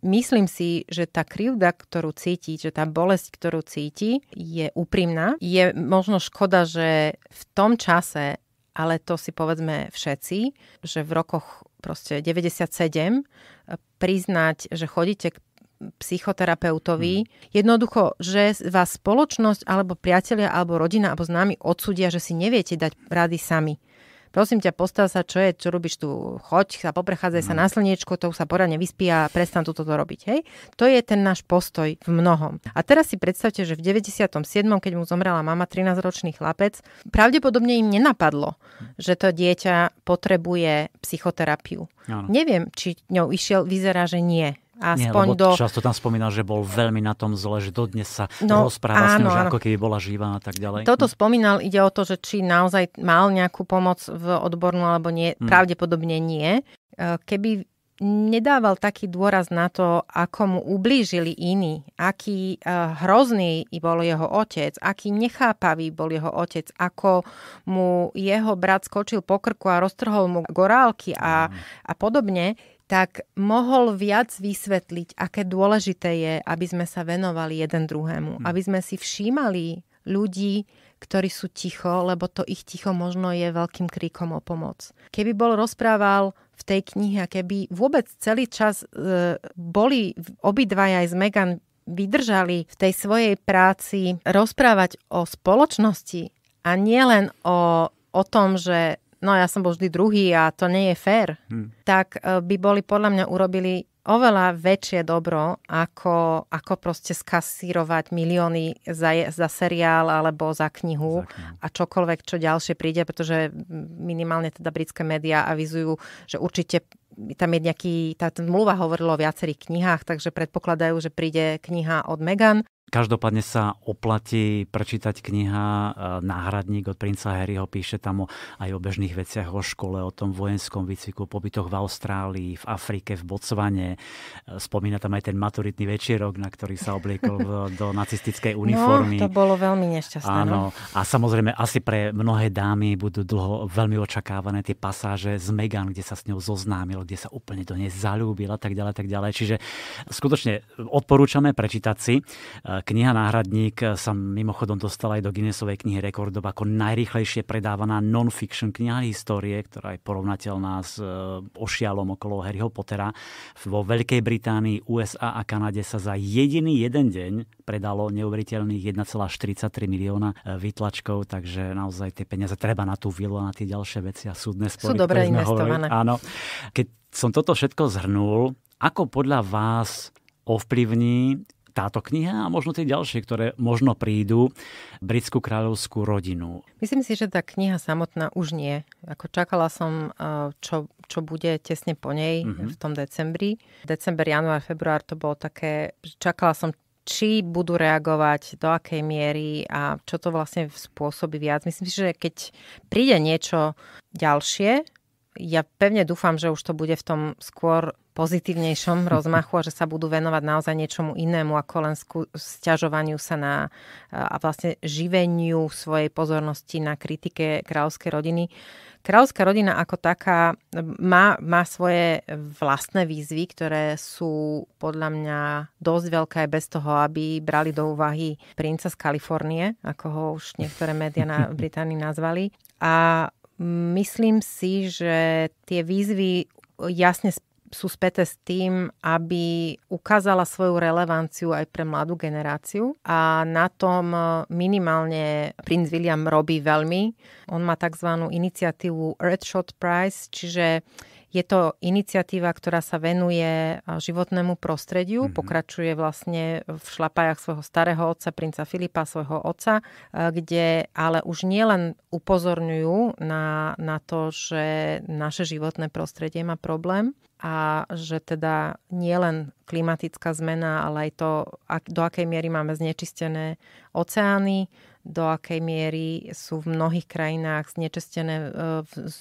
myslím si, že tá krivda, ktorú cíti, že tá bolesť, ktorú cíti, je úprimná. Je možno škoda, že v tom čase, ale to si povedzme všetci, že v rokoch proste 97 e, priznať, že chodíte k psychoterapeutovi. Hmm. Jednoducho, že vás spoločnosť, alebo priatelia, alebo rodina, alebo známi odsudia, že si neviete dať rady sami prosím ťa, postav sa, čo je, čo robíš tu, choď sa, poprechádzaj sa mhm. na slniečko, to sa poradne vyspí a prestan toto robiť. Hej? To je ten náš postoj v mnohom. A teraz si predstavte, že v 97., keď mu zomrela mama, 13-ročný chlapec, pravdepodobne im nenapadlo, že to dieťa potrebuje psychoterapiu. Áno. Neviem, či ňou išiel, vyzerá, že nie. Aspoň Nie, lebo do... Často tam spomínal, že bol veľmi na tom zle, že dodnes sa no, rozpráva áno, s ňou, že áno. ako keby bola živá a tak ďalej. Toto hm. spomínal, ide o to, že či naozaj mal nejakú pomoc v odbornú alebo nie. Hm. Pravdepodobne nie. E, keby nedával taký dôraz na to, ako mu ublížili iní, aký e, hrozný bol jeho otec, aký nechápavý bol jeho otec, ako mu jeho brat skočil po krku a roztrhol mu gorálky a, mm. a podobne, tak mohol viac vysvetliť, aké dôležité je, aby sme sa venovali jeden druhému. Hm. Aby sme si všímali ľudí, ktorí sú ticho, lebo to ich ticho možno je veľkým kríkom o pomoc. Keby bol rozprával v tej knihe a keby vôbec celý čas e, boli obidvaja aj z Megan vydržali v tej svojej práci rozprávať o spoločnosti a nielen o, o tom, že no ja som bol vždy druhý a to nie je fér, hmm. tak e, by boli podľa mňa urobili oveľa väčšie dobro, ako, ako proste skasírovať milióny za, za seriál alebo za knihu, za knihu a čokoľvek, čo ďalšie príde, pretože minimálne teda britské médiá avizujú, že určite tam je nejaký, tá mluva hovorila o viacerých knihách, takže predpokladajú, že príde kniha od Megan Každopádne sa oplatí prečítať kniha e, Náhradník od princa Harryho. Píše tam o, aj o bežných veciach, o škole, o tom vojenskom výcviku, pobytoch v Austrálii, v Afrike, v Botsvane. E, spomína tam aj ten maturitný večierok, na ktorý sa obliekol <laughs> do nacistickej no, uniformy. No, to bolo veľmi nešťastné. Áno. No. A samozrejme, asi pre mnohé dámy budú dlho veľmi očakávané tie pasáže z Megan, kde sa s ňou zoznámil, kde sa úplne do nej zalúbil a tak ďalej, tak ďalej. Čiže skutočne odporúčame prečítať si e, Kniha Náhradník sa mimochodom dostala aj do Guinnessovej knihy rekordov ako najrychlejšie predávaná non-fiction kniha histórie, ktorá je porovnateľná s e, ošialom okolo Harryho Pottera. Vo Veľkej Británii, USA a Kanade sa za jediný jeden deň predalo neuveriteľných 1,43 milióna e, vytlačkov, takže naozaj tie peniaze treba na tú vilu a na tie ďalšie veci a súdne spory. Sú dobre investované. Hovorili. Áno. Keď som toto všetko zhrnul, ako podľa vás ovplyvní táto kniha a možno tie ďalšie, ktoré možno prídu, britskú kráľovskú rodinu. Myslím si, že tá kniha samotná už nie. Ako čakala som, e, čo, čo bude tesne po nej mm-hmm. v tom decembri. December, január, február to bolo také, čakala som, či budú reagovať, do akej miery a čo to vlastne spôsobí viac. Myslím si, že keď príde niečo ďalšie, ja pevne dúfam, že už to bude v tom skôr pozitívnejšom <laughs> rozmachu a že sa budú venovať naozaj niečomu inému ako len sťažovaniu sa na a vlastne živeniu svojej pozornosti na kritike kráľovskej rodiny. Kráľovská rodina ako taká má, má svoje vlastné výzvy, ktoré sú podľa mňa dosť veľké aj bez toho, aby brali do úvahy princa z Kalifornie, ako ho už niektoré médiá na <laughs> Británii nazvali. A myslím si, že tie výzvy jasne sú späté s tým, aby ukázala svoju relevanciu aj pre mladú generáciu a na tom minimálne princ William robí veľmi. On má tzv. iniciatívu Earthshot Prize, čiže je to iniciatíva, ktorá sa venuje životnému prostrediu, mm-hmm. pokračuje vlastne v šlapajach svojho starého otca, princa Filipa, svojho otca, e, kde ale už nielen upozorňujú na, na to, že naše životné prostredie má problém, a že teda nie len klimatická zmena, ale aj to, do akej miery máme znečistené oceány, do akej miery sú v mnohých krajinách znečistené e,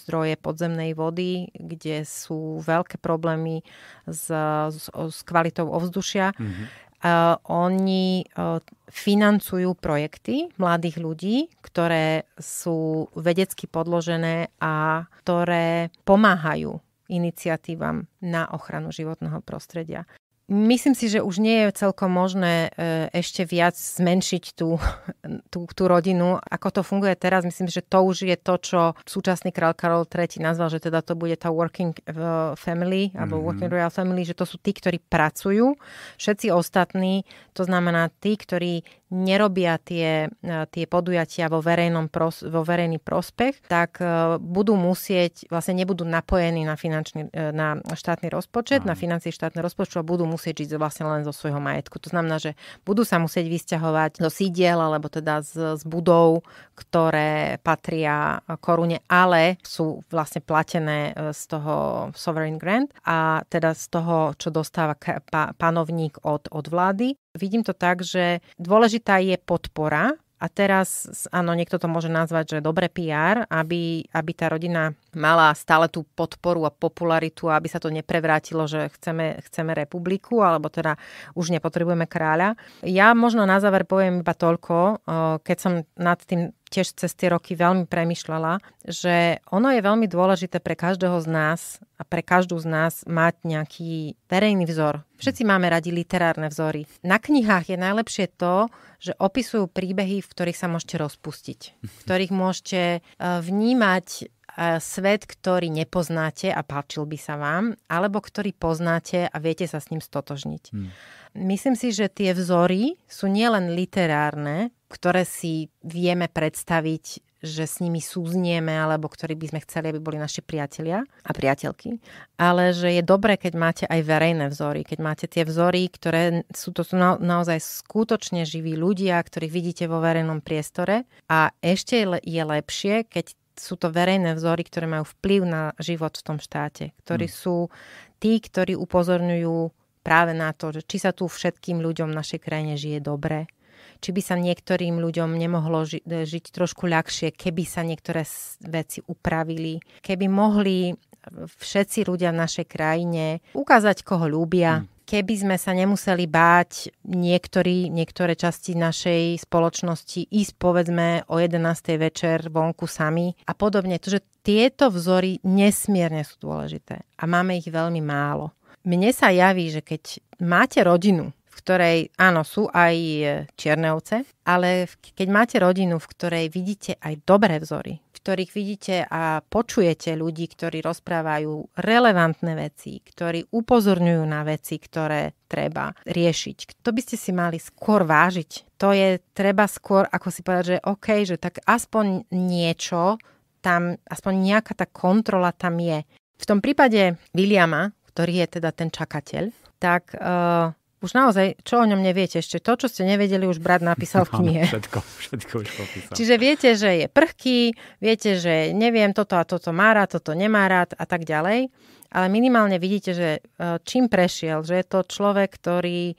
zdroje podzemnej vody, kde sú veľké problémy s, s, s kvalitou ovzdušia. Mm-hmm. Uh, oni uh, financujú projekty mladých ľudí, ktoré sú vedecky podložené a ktoré pomáhajú iniciatívam na ochranu životného prostredia. Myslím si, že už nie je celkom možné e, ešte viac zmenšiť tú, tú, tú rodinu. Ako to funguje teraz, myslím, že to už je to, čo súčasný král Karol III nazval, že teda to bude tá working e, family, alebo mm-hmm. working royal family, že to sú tí, ktorí pracujú. Všetci ostatní, to znamená tí, ktorí nerobia tie, e, tie podujatia vo, verejnom pros, vo verejný prospech, tak budú musieť, vlastne nebudú napojení na, finančný, na štátny rozpočet, Aj. na financie štátneho rozpočtu a budú musieť musieť žiť vlastne len zo svojho majetku. To znamená, že budú sa musieť vysťahovať do sídiel alebo teda z, z budov, ktoré patria korune, ale sú vlastne platené e, z toho sovereign grant a teda z toho, čo dostáva panovník od, od vlády. Vidím to tak, že dôležitá je podpora a teraz, áno, niekto to môže nazvať, že dobre PR, aby, aby tá rodina mala stále tú podporu a popularitu, aby sa to neprevrátilo, že chceme, chceme republiku, alebo teda už nepotrebujeme kráľa. Ja možno na záver poviem iba toľko, keď som nad tým tiež cez tie roky veľmi premyšľala, že ono je veľmi dôležité pre každého z nás a pre každú z nás mať nejaký verejný vzor. Všetci máme radi literárne vzory. Na knihách je najlepšie to, že opisujú príbehy, v ktorých sa môžete rozpustiť, v ktorých môžete e, vnímať e, svet, ktorý nepoznáte a páčil by sa vám, alebo ktorý poznáte a viete sa s ním stotožniť. Hmm. Myslím si, že tie vzory sú nielen literárne, ktoré si vieme predstaviť, že s nimi súznieme, alebo ktorí by sme chceli, aby boli naši priatelia a priateľky. Ale že je dobré, keď máte aj verejné vzory, keď máte tie vzory, ktoré sú to sú naozaj skutočne živí ľudia, ktorých vidíte vo verejnom priestore. A ešte je lepšie, keď sú to verejné vzory, ktoré majú vplyv na život v tom štáte, ktorí hmm. sú tí, ktorí upozorňujú práve na to, že či sa tu všetkým ľuďom v našej krajine žije dobre, či by sa niektorým ľuďom nemohlo ži- e, žiť trošku ľahšie, keby sa niektoré veci upravili, keby mohli všetci ľudia v našej krajine ukázať, koho ľúbia, mm keby sme sa nemuseli báť niektorí, niektoré časti našej spoločnosti ísť povedzme o 11. večer vonku sami a podobne. Takže tieto vzory nesmierne sú dôležité a máme ich veľmi málo. Mne sa javí, že keď máte rodinu, ktorej, áno, sú aj e, čierne ovce, ale keď máte rodinu, v ktorej vidíte aj dobré vzory, v ktorých vidíte a počujete ľudí, ktorí rozprávajú relevantné veci, ktorí upozorňujú na veci, ktoré treba riešiť. To by ste si mali skôr vážiť. To je treba skôr, ako si povedať, že OK, že tak aspoň niečo tam, aspoň nejaká tá kontrola tam je. V tom prípade Williama, ktorý je teda ten čakateľ, tak uh, už naozaj, čo o ňom neviete ešte? To, čo ste nevedeli, už brat napísal v knihe. všetko, všetko už popísal. Čiže viete, že je prchký, viete, že neviem, toto a toto má rád, toto nemá rád a tak ďalej. Ale minimálne vidíte, že e, čím prešiel, že je to človek, ktorý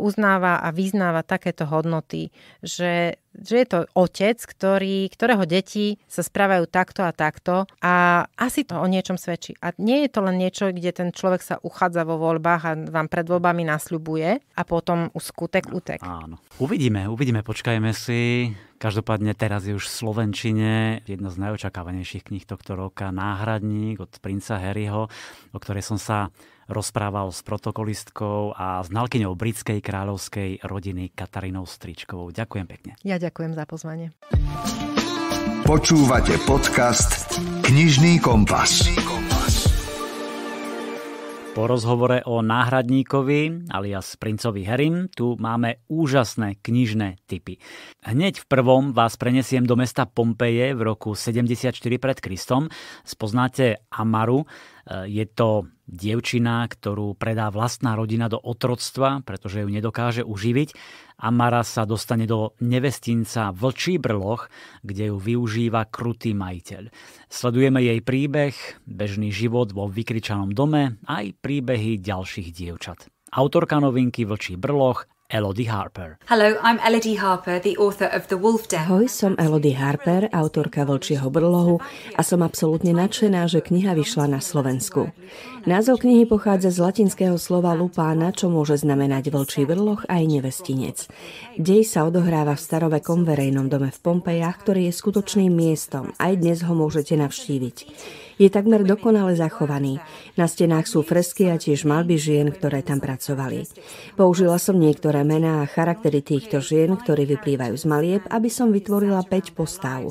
uznáva a vyznáva takéto hodnoty, že, že je to otec, ktorý, ktorého deti sa správajú takto a takto a asi to o niečom svedčí. A nie je to len niečo, kde ten človek sa uchádza vo voľbách a vám pred voľbami nasľubuje a potom skutek no, utek. Áno. Uvidíme, uvidíme, počkajme si. Každopádne teraz je už v Slovenčine jedna z najočakávanejších kníh tohto roka Náhradník od princa Harryho, o ktorej som sa rozprával s protokolistkou a znalkyňou britskej kráľovskej rodiny Katarinou Stričkovou. Ďakujem pekne. Ja ďakujem za pozvanie. Počúvate podcast Knižný kompas. Po rozhovore o náhradníkovi alias princovi Herim tu máme úžasné knižné typy. Hneď v prvom vás prenesiem do mesta Pompeje v roku 74 pred Kristom. Spoznáte Amaru, Eh, je to dievčina, ktorú predá vlastná rodina do otroctva, pretože ju nedokáže uživiť. Amara sa dostane do nevestinca Vlčí brloch, kde ju využíva krutý majiteľ. Sledujeme jej príbeh, bežný život vo vykričanom dome, aj príbehy ďalších dievčat. Autorka novinky Vlčí brloch Elodie Harper. Hello, I'm Elodie Harper, the author of The Wolf Den. Hoj, som Elodie Harper, autorka Vlčieho brlohu a som absolútne nadšená, že kniha vyšla na Slovensku. Názov knihy pochádza z latinského slova lupána, čo môže znamenať vlčí brloh aj nevestinec. Dej sa odohráva v starovekom verejnom dome v Pompejach, ktorý je skutočným miestom. Aj dnes ho môžete navštíviť je takmer dokonale zachovaný. Na stenách sú fresky a tiež malby žien, ktoré tam pracovali. Použila som niektoré mená a charaktery týchto žien, ktoré vyplývajú z malieb, aby som vytvorila 5 postav.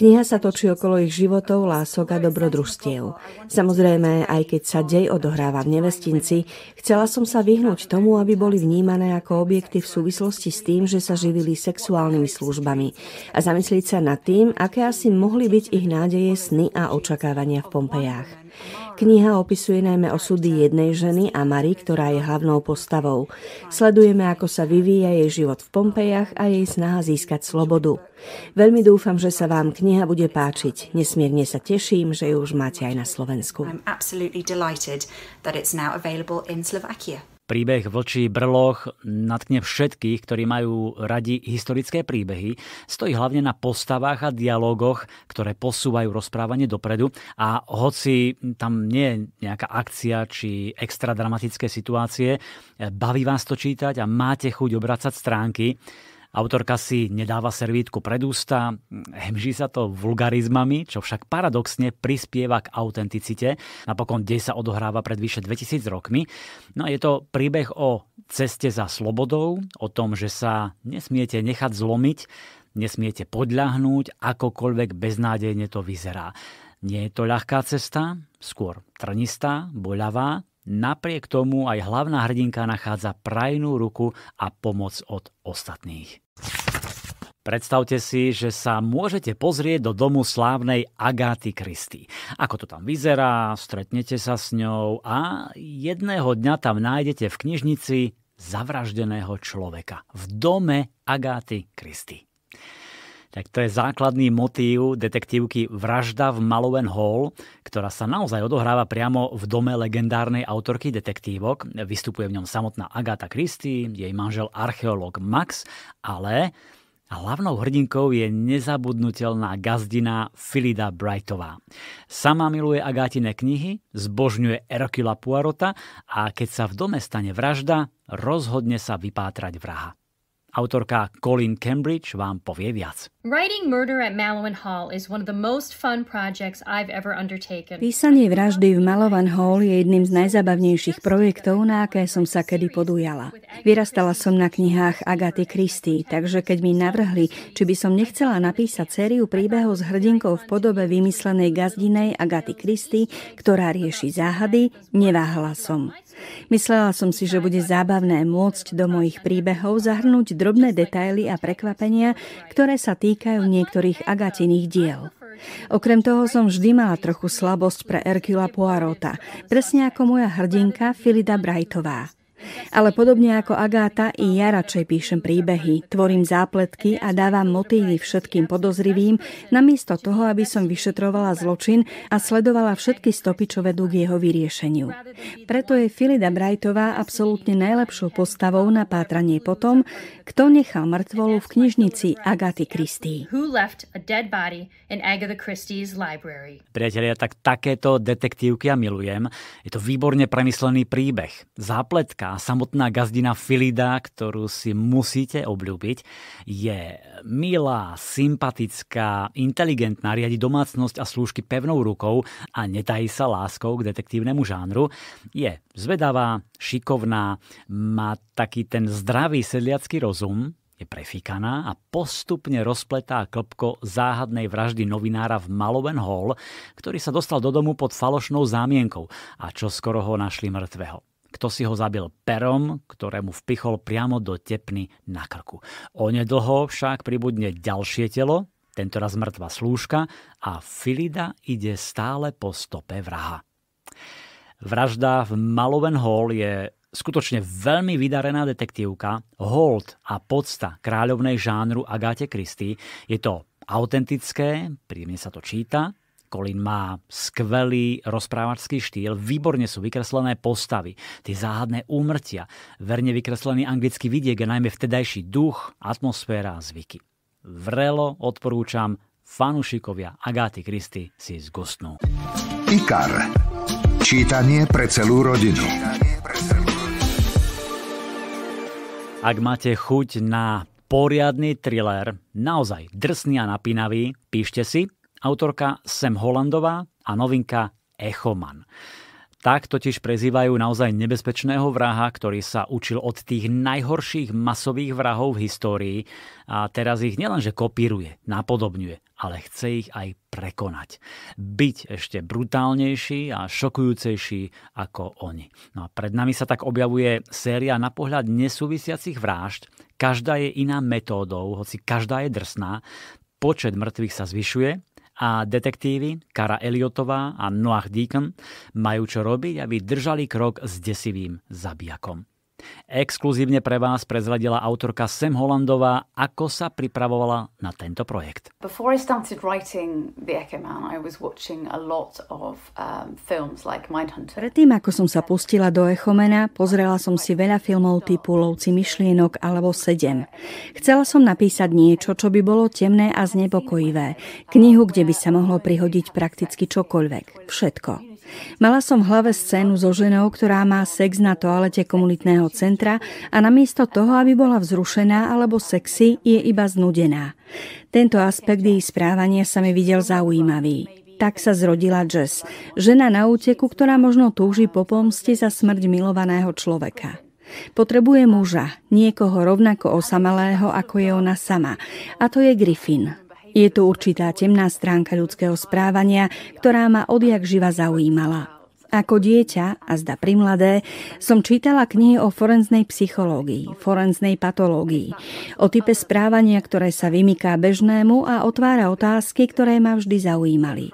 Kniha sa točí okolo ich životov, lások a dobrodružstiev. Samozrejme, aj keď sa dej odohráva v nevestinci, chcela som sa vyhnúť tomu, aby boli vnímané ako objekty v súvislosti s tým, že sa živili sexuálnymi službami a zamyslieť sa nad tým, aké asi mohli byť ich nádeje, sny a očakávania v Pompejách. Kniha opisuje najmä osudy jednej ženy a Mary, ktorá je hlavnou postavou. Sledujeme, ako sa vyvíja jej život v Pompejach a jej snaha získať slobodu. Veľmi dúfam, že sa vám kniha bude páčiť. Nesmierne sa teším, že ju už máte aj na Slovensku. I'm absolutely delighted that it's now available in Slovakia. Príbeh Vlčí brloch natkne všetkých, ktorí majú radi historické príbehy. Stojí hlavne na postavách a dialogoch, ktoré posúvajú rozprávanie dopredu. A hoci tam nie je nejaká akcia či extra dramatické situácie, baví vás to čítať a máte chuť obracať stránky. Autorka si nedáva servítku pred ústa, hemží sa to vulgarizmami, čo však paradoxne prispieva k autenticite. Napokon dej sa odohráva pred vyše 2000 rokmi. No a je to príbeh o ceste za slobodou, o tom, že sa nesmiete nechať zlomiť, nesmiete podľahnúť, akokoľvek beznádejne to vyzerá. Nie je to ľahká cesta, skôr trnistá, boľavá, Napriek tomu aj hlavná hrdinka nachádza prajnú ruku a pomoc od ostatných. Predstavte si, že sa môžete pozrieť do domu slávnej Agáty Kristy. Ako to tam vyzerá, stretnete sa s ňou a jedného dňa tam nájdete v knižnici zavraždeného človeka v dome Agáty Kristy tak to je základný motív detektívky Vražda v Malowen Hall, ktorá sa naozaj odohráva priamo v dome legendárnej autorky detektívok. Vystupuje v ňom samotná Agatha Christie, jej manžel archeológ Max, ale Hlavnou hrdinkou je nezabudnutelná gazdina Filida Brightová. Sama miluje Agátine knihy, zbožňuje Erokila Puarota a keď sa v dome stane vražda, rozhodne sa vypátrať vraha. Autorka Colin Cambridge vám povie viac. Writing Murder at Hall is one of the most fun projects I've ever undertaken. Písanie vraždy v Malovan Hall je jedným z najzabavnejších projektov, na aké som sa kedy podujala. Vyrastala som na knihách Agaty Christie, takže keď mi navrhli, či by som nechcela napísať sériu príbehov s hrdinkou v podobe vymyslenej gazdinej Agaty Christie, ktorá rieši záhady, neváhala som. Myslela som si, že bude zábavné môcť do mojich príbehov zahrnúť drobné detaily a prekvapenia, ktoré sa týkajú niektorých Agatiných diel. Okrem toho som vždy mala trochu slabosť pre Erkula Poirota, presne ako moja hrdinka Filida Brightová. Ale podobne ako Agáta, i ja radšej píšem príbehy, tvorím zápletky a dávam motívy všetkým podozrivým, namiesto toho, aby som vyšetrovala zločin a sledovala všetky stopy, čo vedú k jeho vyriešeniu. Preto je Filida Brajtová absolútne najlepšou postavou na pátranie potom, kto nechal mŕtvolu v knižnici Agaty Christie. Priatelia, tak takéto detektívky ja milujem. Je to výborne premyslený príbeh. Zápletka, a samotná gazdina Filida, ktorú si musíte obľúbiť, je milá, sympatická, inteligentná, riadi domácnosť a slúžky pevnou rukou a netají sa láskou k detektívnemu žánru. Je zvedavá, šikovná, má taký ten zdravý sedliacký rozum, je prefikaná a postupne rozpletá klpko záhadnej vraždy novinára v Maloven Hall, ktorý sa dostal do domu pod falošnou zámienkou a čo skoro ho našli mŕtvého kto si ho zabil perom, ktorému vpichol priamo do tepny na krku. Onedlho však pribudne ďalšie telo, tentoraz mŕtva slúžka a Filida ide stále po stope vraha. Vražda v Maloven Hall je skutočne veľmi vydarená detektívka, hold a podsta kráľovnej žánru Agáte Kristy. Je to autentické, príjemne sa to číta, Colin má skvelý rozprávačský štýl, výborne sú vykreslené postavy, tie záhadné úmrtia, verne vykreslený anglický vidiek a najmä vtedajší duch, atmosféra a zvyky. Vrelo odporúčam, fanúšikovia Agáty Kristy si zgustnú. IKAR. Čítanie pre celú rodinu. Ak máte chuť na poriadny thriller, naozaj drsný a napínavý, píšte si autorka Sem Holandová a novinka Echoman. Tak totiž prezývajú naozaj nebezpečného vraha, ktorý sa učil od tých najhorších masových vrahov v histórii a teraz ich nielenže kopíruje, napodobňuje, ale chce ich aj prekonať. Byť ešte brutálnejší a šokujúcejší ako oni. No a pred nami sa tak objavuje séria na pohľad nesúvisiacich vražd. Každá je iná metódou, hoci každá je drsná. Počet mŕtvych sa zvyšuje, a detektívy Kara Eliotová a Noah Deacon majú čo robiť, aby držali krok s desivým zabijakom. Exkluzívne pre vás prezradila autorka Sam Holandová, ako sa pripravovala na tento projekt. Before I started writing The Echo Man, I was watching a lot of um, films like Mindhunter. Predtým, ako som sa pustila do Echomena, pozrela som si veľa filmov typu Lovci myšlienok alebo Sedem. Chcela som napísať niečo, čo by bolo temné a znepokojivé. Knihu, kde by sa mohlo prihodiť prakticky čokoľvek. Všetko. Mala som v hlave scénu so ženou, ktorá má sex na toalete komunitného centra a namiesto toho, aby bola vzrušená alebo sexy, je iba znudená. Tento aspekt jej správania sa mi videl zaujímavý. Tak sa zrodila Jess, žena na úteku, ktorá možno túži po pomste za smrť milovaného človeka. Potrebuje muža, niekoho rovnako osamelého, ako je ona sama. A to je Griffin, je tu určitá temná stránka ľudského správania, ktorá ma odjak živa zaujímala. Ako dieťa, a zda pri mladé, som čítala knihy o forenznej psychológii, forenznej patológii, o type správania, ktoré sa vymyká bežnému a otvára otázky, ktoré ma vždy zaujímali.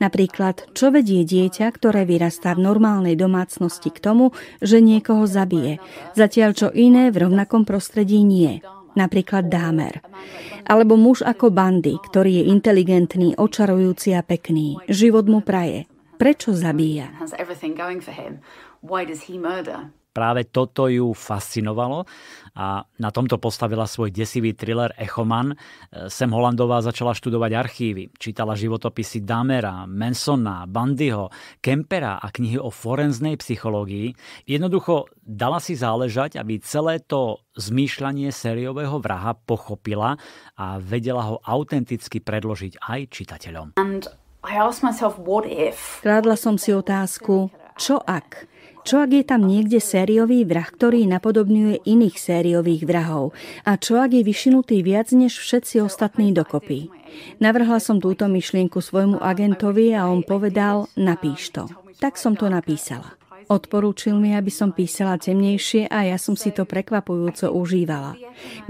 Napríklad, čo vedie dieťa, ktoré vyrastá v normálnej domácnosti k tomu, že niekoho zabije, zatiaľ čo iné v rovnakom prostredí nie napríklad Dámer. Alebo muž ako Bandy, ktorý je inteligentný, očarujúci a pekný. Život mu praje. Prečo zabíja? práve toto ju fascinovalo a na tomto postavila svoj desivý thriller Echoman. Sem Holandová začala študovať archívy, čítala životopisy Damera, Mansona, Bandyho, Kempera a knihy o forenznej psychológii. Jednoducho dala si záležať, aby celé to zmýšľanie sériového vraha pochopila a vedela ho autenticky predložiť aj čitateľom. Kládla som si otázku, čo ak? Čo ak je tam niekde sériový vrah, ktorý napodobňuje iných sériových vrahov? A čo ak je vyšinutý viac než všetci ostatní dokopy? Navrhla som túto myšlienku svojmu agentovi a on povedal, napíš to. Tak som to napísala. Odporúčil mi, aby som písala temnejšie a ja som si to prekvapujúco užívala.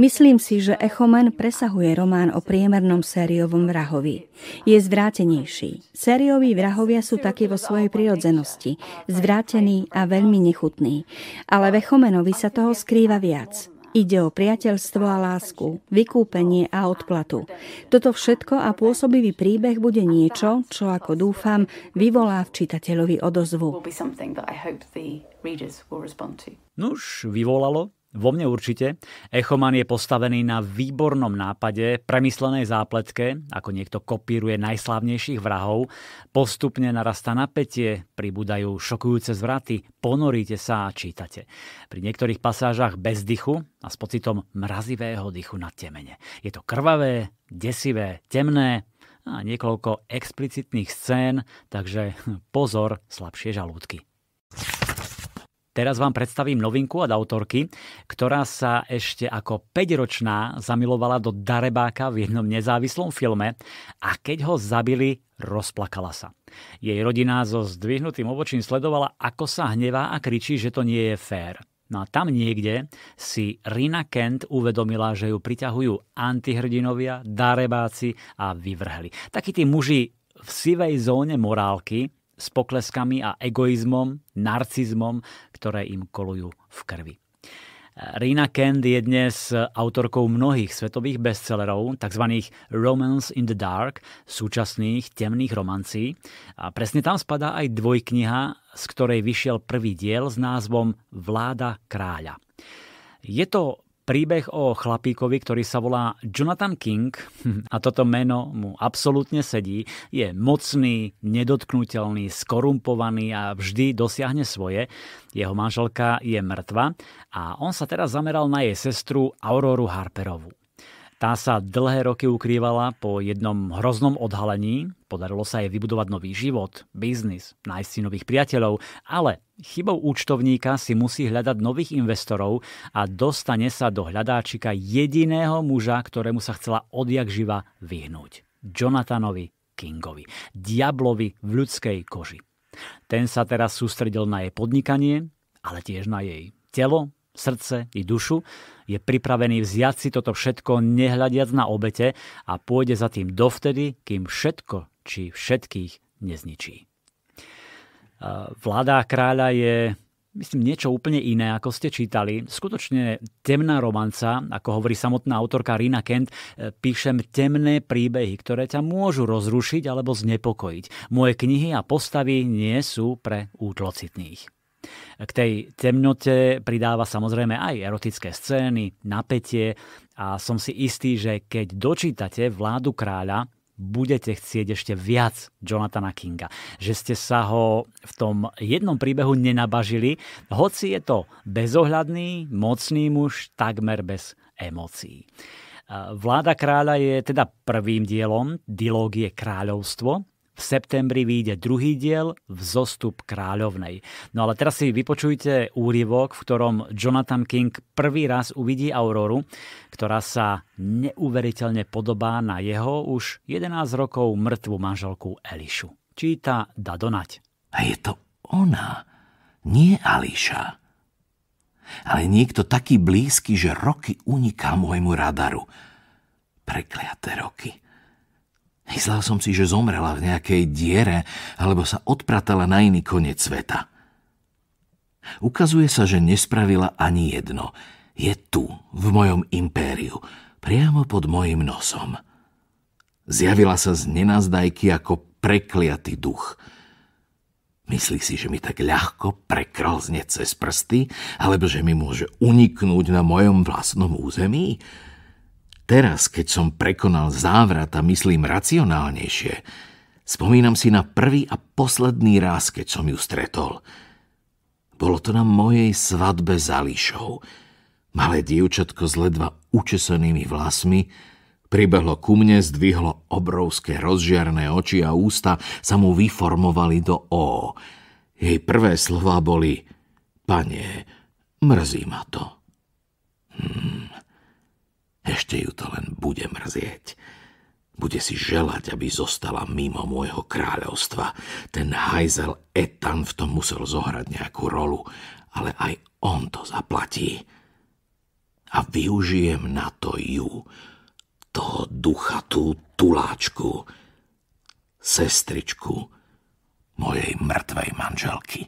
Myslím si, že Echomen presahuje román o priemernom sériovom vrahovi. Je zvrátenejší. Sérioví vrahovia sú takí vo svojej prirodzenosti, zvrátení a veľmi nechutní. Ale v Echomenovi sa toho skrýva viac. Ide o priateľstvo a lásku, vykúpenie a odplatu. Toto všetko a pôsobivý príbeh bude niečo, čo ako dúfam, vyvolá v čitateľovi odozvu. Nuž, vyvolalo, vo mne určite. Echoman je postavený na výbornom nápade, premyslenej zápletke, ako niekto kopíruje najslávnejších vrahov. Postupne narastá napätie, pribúdajú šokujúce zvraty, ponoríte sa a čítate. Pri niektorých pasážach bez dychu a s pocitom mrazivého dychu na temene. Je to krvavé, desivé, temné, a niekoľko explicitných scén, takže pozor, slabšie žalúdky. Teraz vám predstavím novinku od autorky, ktorá sa ešte ako 5-ročná zamilovala do darebáka v jednom nezávislom filme a keď ho zabili, rozplakala sa. Jej rodina so zdvihnutým obočím sledovala, ako sa hnevá a kričí, že to nie je fér. No a tam niekde si Rina Kent uvedomila, že ju priťahujú antihrdinovia, darebáci a vyvrhli. Takí tí muži v sivej zóne morálky, s pokleskami a egoizmom, narcizmom, ktoré im kolujú v krvi. Rina Kent je dnes autorkou mnohých svetových bestsellerov, tzv. Romance in the Dark, súčasných temných romancí. A presne tam spadá aj dvojkniha, z ktorej vyšiel prvý diel s názvom Vláda kráľa. Je to príbeh o chlapíkovi, ktorý sa volá Jonathan King <laughs> a toto meno mu absolútne sedí. Je mocný, nedotknutelný, skorumpovaný a vždy dosiahne svoje. Jeho manželka je mŕtva a on sa teraz zameral na jej sestru Auroru Harperovu. Tá sa dlhé roky ukrývala po jednom hroznom odhalení. Podarilo sa jej vybudovať nový život, biznis, nájsť si nových priateľov, ale chybou účtovníka si musí hľadať nových investorov a dostane sa do hľadáčika jediného muža, ktorému sa chcela odjak živa vyhnúť. Jonathanovi Kingovi, diablovi v ľudskej koži. Ten sa teraz sústredil na jej podnikanie, ale tiež na jej telo, srdce i dušu, je pripravený vziať si toto všetko nehľadiac na obete a pôjde za tým dovtedy, kým všetko či všetkých nezničí. E, vláda kráľa je myslím, niečo úplne iné, ako ste čítali. Skutočne temná romanca, ako hovorí samotná autorka Rina Kent, e, píšem temné príbehy, ktoré ťa môžu rozrušiť alebo znepokojiť. Moje knihy a postavy nie sú pre útlocitných k tej temnote pridáva samozrejme aj erotické scény, napätie a som si istý, že keď dočítate vládu kráľa, budete chcieť ešte viac Jonathana Kinga. Že ste sa ho v tom jednom príbehu nenabažili, hoci je to bezohľadný, mocný muž, takmer bez emócií. E, Vláda kráľa je teda prvým dielom dilógie kráľovstvo, v septembri vyjde druhý diel Vzostup kráľovnej. No ale teraz si vypočujte úryvok, v ktorom Jonathan King prvý raz uvidí Auroru, ktorá sa neuveriteľne podobá na jeho už 11 rokov mŕtvu manželku Elišu. Číta Dadonať. A je to ona, nie Ališa. Ale niekto taký blízky, že roky uniká môjmu radaru. Prekliaté roky. Myslel som si, že zomrela v nejakej diere alebo sa odpratala na iný koniec sveta. Ukazuje sa, že nespravila ani jedno. Je tu, v mojom impériu, priamo pod mojim nosom. Zjavila sa z nenazdajky ako prekliatý duch. Myslí si, že mi tak ľahko prekralzne cez prsty, alebo že mi môže uniknúť na mojom vlastnom území? teraz, keď som prekonal závrat a myslím racionálnejšie, spomínam si na prvý a posledný raz, keď som ju stretol. Bolo to na mojej svadbe za Líšou. Malé dievčatko s ledva učesenými vlasmi pribehlo ku mne, zdvihlo obrovské rozžiarné oči a ústa sa mu vyformovali do O. Jej prvé slova boli Pane, mrzí ma to. Hmm. Ešte ju to len bude mrzieť. Bude si želať, aby zostala mimo môjho kráľovstva. Ten hajzel Etan v tom musel zohrať nejakú rolu, ale aj on to zaplatí. A využijem na to ju, toho ducha, tú tuláčku, sestričku mojej mŕtvej manželky.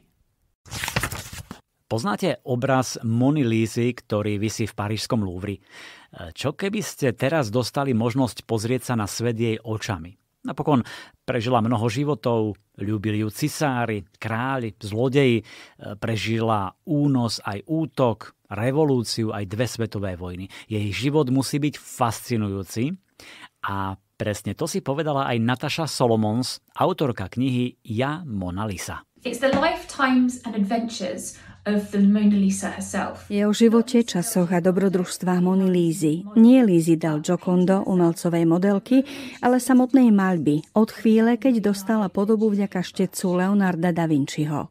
Poznáte obraz Moni Lízy, ktorý vysí v parížskom Louvre. Čo keby ste teraz dostali možnosť pozrieť sa na svet jej očami? Napokon prežila mnoho životov, ľúbili ju cisári, králi, zlodeji, e, prežila únos aj útok, revolúciu aj dve svetové vojny. Jej život musí byť fascinujúci a presne to si povedala aj Nataša Solomons, autorka knihy Ja Mona Lisa. It's the lifetimes and adventures je o živote, časoch a dobrodružstvách Moni Lízy. Nie Lízy dal Giocondo, umelcovej modelky, ale samotnej maľby, od chvíle, keď dostala podobu vďaka štecu Leonarda da Vinciho.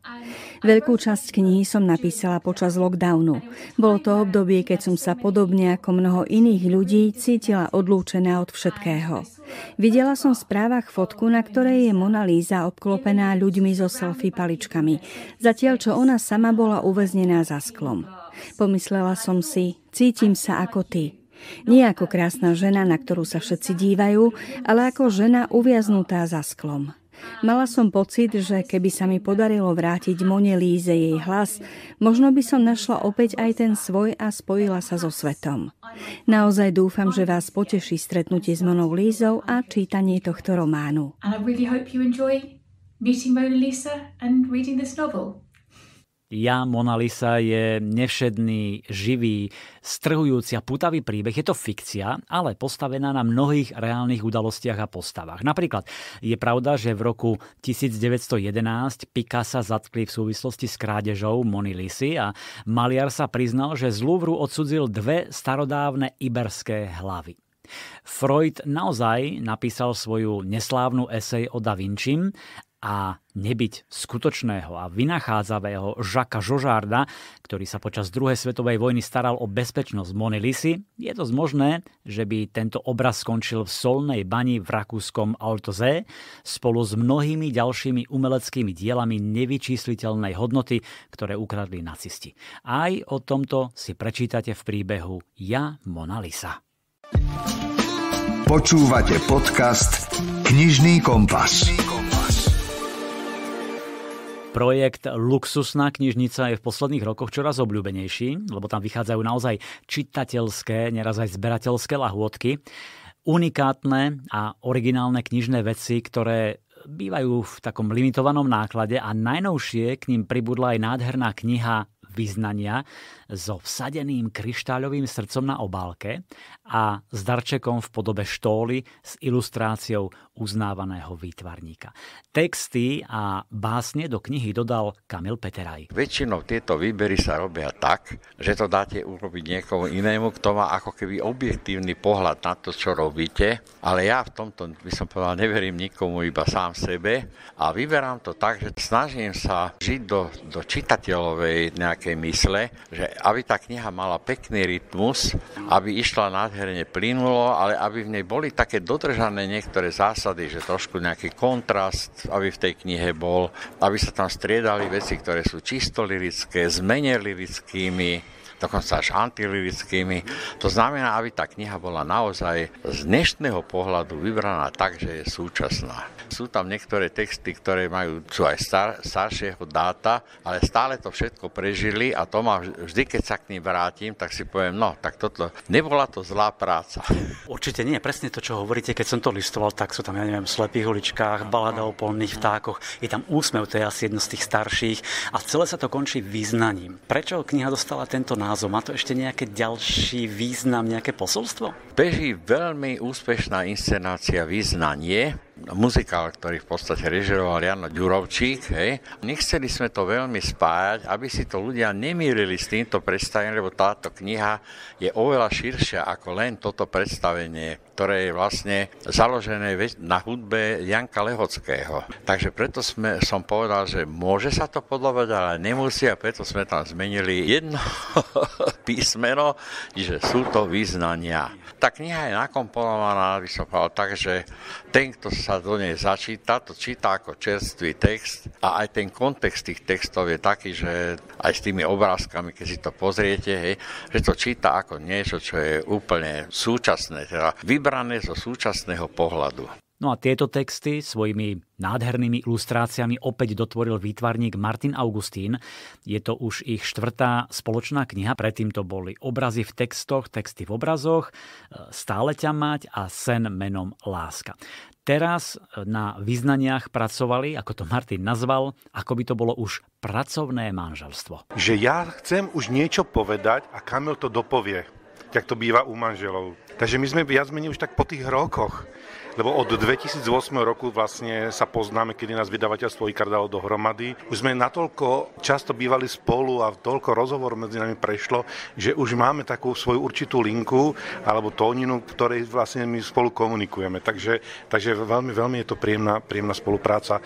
Veľkú časť knihy som napísala počas lockdownu. Bolo to obdobie, keď som sa podobne ako mnoho iných ľudí cítila odlúčená od všetkého. Videla som v správach fotku, na ktorej je Mona Líza obklopená ľuďmi so selfie paličkami, zatiaľ čo ona sama bola uväznená za sklom. Pomyslela som si, cítim sa ako ty, nie ako krásna žena, na ktorú sa všetci dívajú, ale ako žena uviaznutá za sklom. Mala som pocit, že keby sa mi podarilo vrátiť Mone Líze jej hlas, možno by som našla opäť aj ten svoj a spojila sa so svetom. Naozaj dúfam, že vás poteší stretnutie s Monou Lízou a čítanie tohto románu. And I really hope you enjoy meeting Mona Lisa and reading this novel. Ja, Mona Lisa je nevšedný, živý, strhujúci a putavý príbeh. Je to fikcia, ale postavená na mnohých reálnych udalostiach a postavách. Napríklad je pravda, že v roku 1911 Picasso zatkli v súvislosti s krádežou Mony Lisy a maliar sa priznal, že z Louvru odsudzil dve starodávne iberské hlavy. Freud naozaj napísal svoju neslávnu esej o Da Vinci, a nebyť skutočného a vynachádzavého Žaka Žožárda, ktorý sa počas druhej svetovej vojny staral o bezpečnosť Mony Lisy, je to možné, že by tento obraz skončil v solnej bani v rakúskom Altoze spolu s mnohými ďalšími umeleckými dielami nevyčísliteľnej hodnoty, ktoré ukradli nacisti. Aj o tomto si prečítate v príbehu Ja Mona Lisa. Počúvate podcast Knižný kompas. Knižný kompas. Projekt Luxusná knižnica je v posledných rokoch čoraz obľúbenejší, lebo tam vychádzajú naozaj čitateľské, neraz aj zberateľské lahôdky, unikátne a originálne knižné veci, ktoré bývajú v takom limitovanom náklade a najnovšie k ním pribudla aj nádherná kniha Vyznania so vsadeným kryštáľovým srdcom na obálke a s darčekom v podobe štóly s ilustráciou uznávaného výtvarníka. Texty a básne do knihy dodal Kamil Peteraj. Väčšinou tieto výbery sa robia tak, že to dáte urobiť niekomu inému, kto má ako keby objektívny pohľad na to, čo robíte, ale ja v tomto, by som povedal, neverím nikomu, iba sám sebe a vyberám to tak, že snažím sa žiť do, do čitateľovej nejakej mysle, že aby tá kniha mala pekný rytmus, aby išla nádherne plynulo, ale aby v nej boli také dodržané niektoré zásady, že trošku nejaký kontrast, aby v tej knihe bol, aby sa tam striedali veci, ktoré sú čisto lirické, zmene lirickými, dokonca až antilirickými. To znamená, aby tá kniha bola naozaj z dnešného pohľadu vybraná tak, že je súčasná. Sú tam niektoré texty, ktoré majú, sú aj star, staršieho dáta, ale stále to všetko prežili a to ma vždy, keď sa k ním vrátim, tak si poviem, no, tak toto, nebola to zlá práca. <laughs> Určite nie, presne to, čo hovoríte, keď som to listoval, tak sú tam, ja neviem, v slepých uličkách, balada o polných vtákoch, je tam úsmev, to je asi jedno z tých starších a celé sa to končí význaním. Prečo kniha dostala tento názov? Má to ešte nejaký ďalší význam, nejaké posolstvo? Beží veľmi úspešná inscenácia Význanie, muzikál, ktorý v podstate režiroval Jano Ďurovčík. Hej. Nechceli sme to veľmi spájať, aby si to ľudia nemýlili s týmto predstavením, lebo táto kniha je oveľa širšia ako len toto predstavenie, ktoré je vlastne založené na hudbe Janka Lehockého. Takže preto sme, som povedal, že môže sa to podľovať, ale nemusí a preto sme tam zmenili jedno <laughs> písmeno, že sú to význania tá kniha je nakomponovaná, aby som povedal tak, že ten, kto sa do nej začíta, to číta ako čerstvý text a aj ten kontext tých textov je taký, že aj s tými obrázkami, keď si to pozriete, hej, že to číta ako niečo, čo je úplne súčasné, teda vybrané zo súčasného pohľadu. No a tieto texty svojimi nádhernými ilustráciami opäť dotvoril výtvarník Martin Augustín. Je to už ich štvrtá spoločná kniha, predtým to boli obrazy v textoch, texty v obrazoch, e, Stále ťa mať a Sen menom láska. Teraz e, na význaniach pracovali, ako to Martin nazval, ako by to bolo už pracovné manželstvo. Že ja chcem už niečo povedať a Kamil to dopovie, jak to býva u manželov. Takže my sme viac menej už tak po tých rokoch lebo od 2008 roku vlastne sa poznáme, kedy nás vydavateľstvo IKAR dalo dohromady. Už sme natoľko často bývali spolu a toľko rozhovor medzi nami prešlo, že už máme takú svoju určitú linku alebo tóninu, ktorej vlastne my spolu komunikujeme. Takže, takže veľmi, veľmi je to príjemná, príjemná spolupráca. E,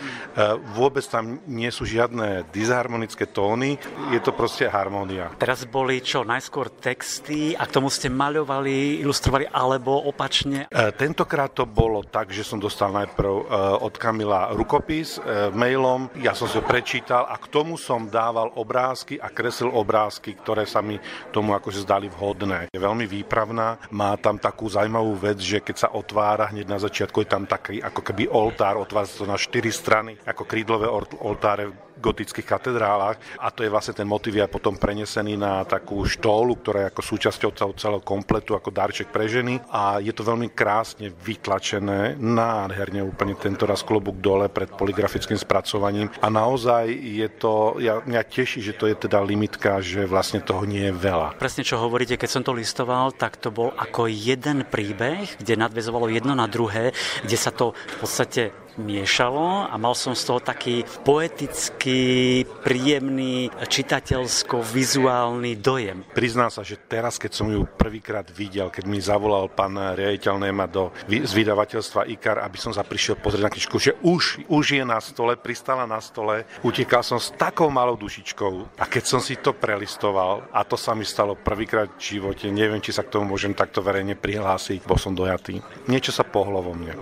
vôbec tam nie sú žiadne disharmonické tóny, je to proste harmónia. Teraz boli čo, najskôr texty a k tomu ste maľovali, ilustrovali alebo opačne? E, tentokrát to bolo bolo tak, že som dostal najprv eh, od Kamila rukopis eh, mailom, ja som si ho prečítal a k tomu som dával obrázky a kreslil obrázky, ktoré sa mi tomu akože zdali vhodné. Je veľmi výpravná, má tam takú zaujímavú vec, že keď sa otvára hneď na začiatku, je tam taký ako keby oltár, otvára sa to na štyri strany, ako krídlové oltáre gotických katedrálach a to je vlastne ten motiv je potom prenesený na takú štólu, ktorá je ako súčasťou celého kompletu, ako darček pre ženy a je to veľmi krásne vytlačené, nádherne úplne tento raz klobúk dole pred poligrafickým spracovaním a naozaj je to, ja, mňa teší, že to je teda limitka, že vlastne toho nie je veľa. Presne čo hovoríte, keď som to listoval, tak to bol ako jeden príbeh, kde nadvezovalo jedno na druhé, kde sa to v podstate miešalo a mal som z toho taký poetický, príjemný, čitateľsko-vizuálny dojem. Priznám sa, že teraz, keď som ju prvýkrát videl, keď mi zavolal pán riaditeľ Nema do, z vydavateľstva IKAR, aby som sa prišiel pozrieť na knižku, že už, už je na stole, pristala na stole, utekal som s takou malou dušičkou a keď som si to prelistoval, a to sa mi stalo prvýkrát v živote, neviem, či sa k tomu môžem takto verejne prihlásiť, bol som dojatý. Niečo sa pohlo vo mne.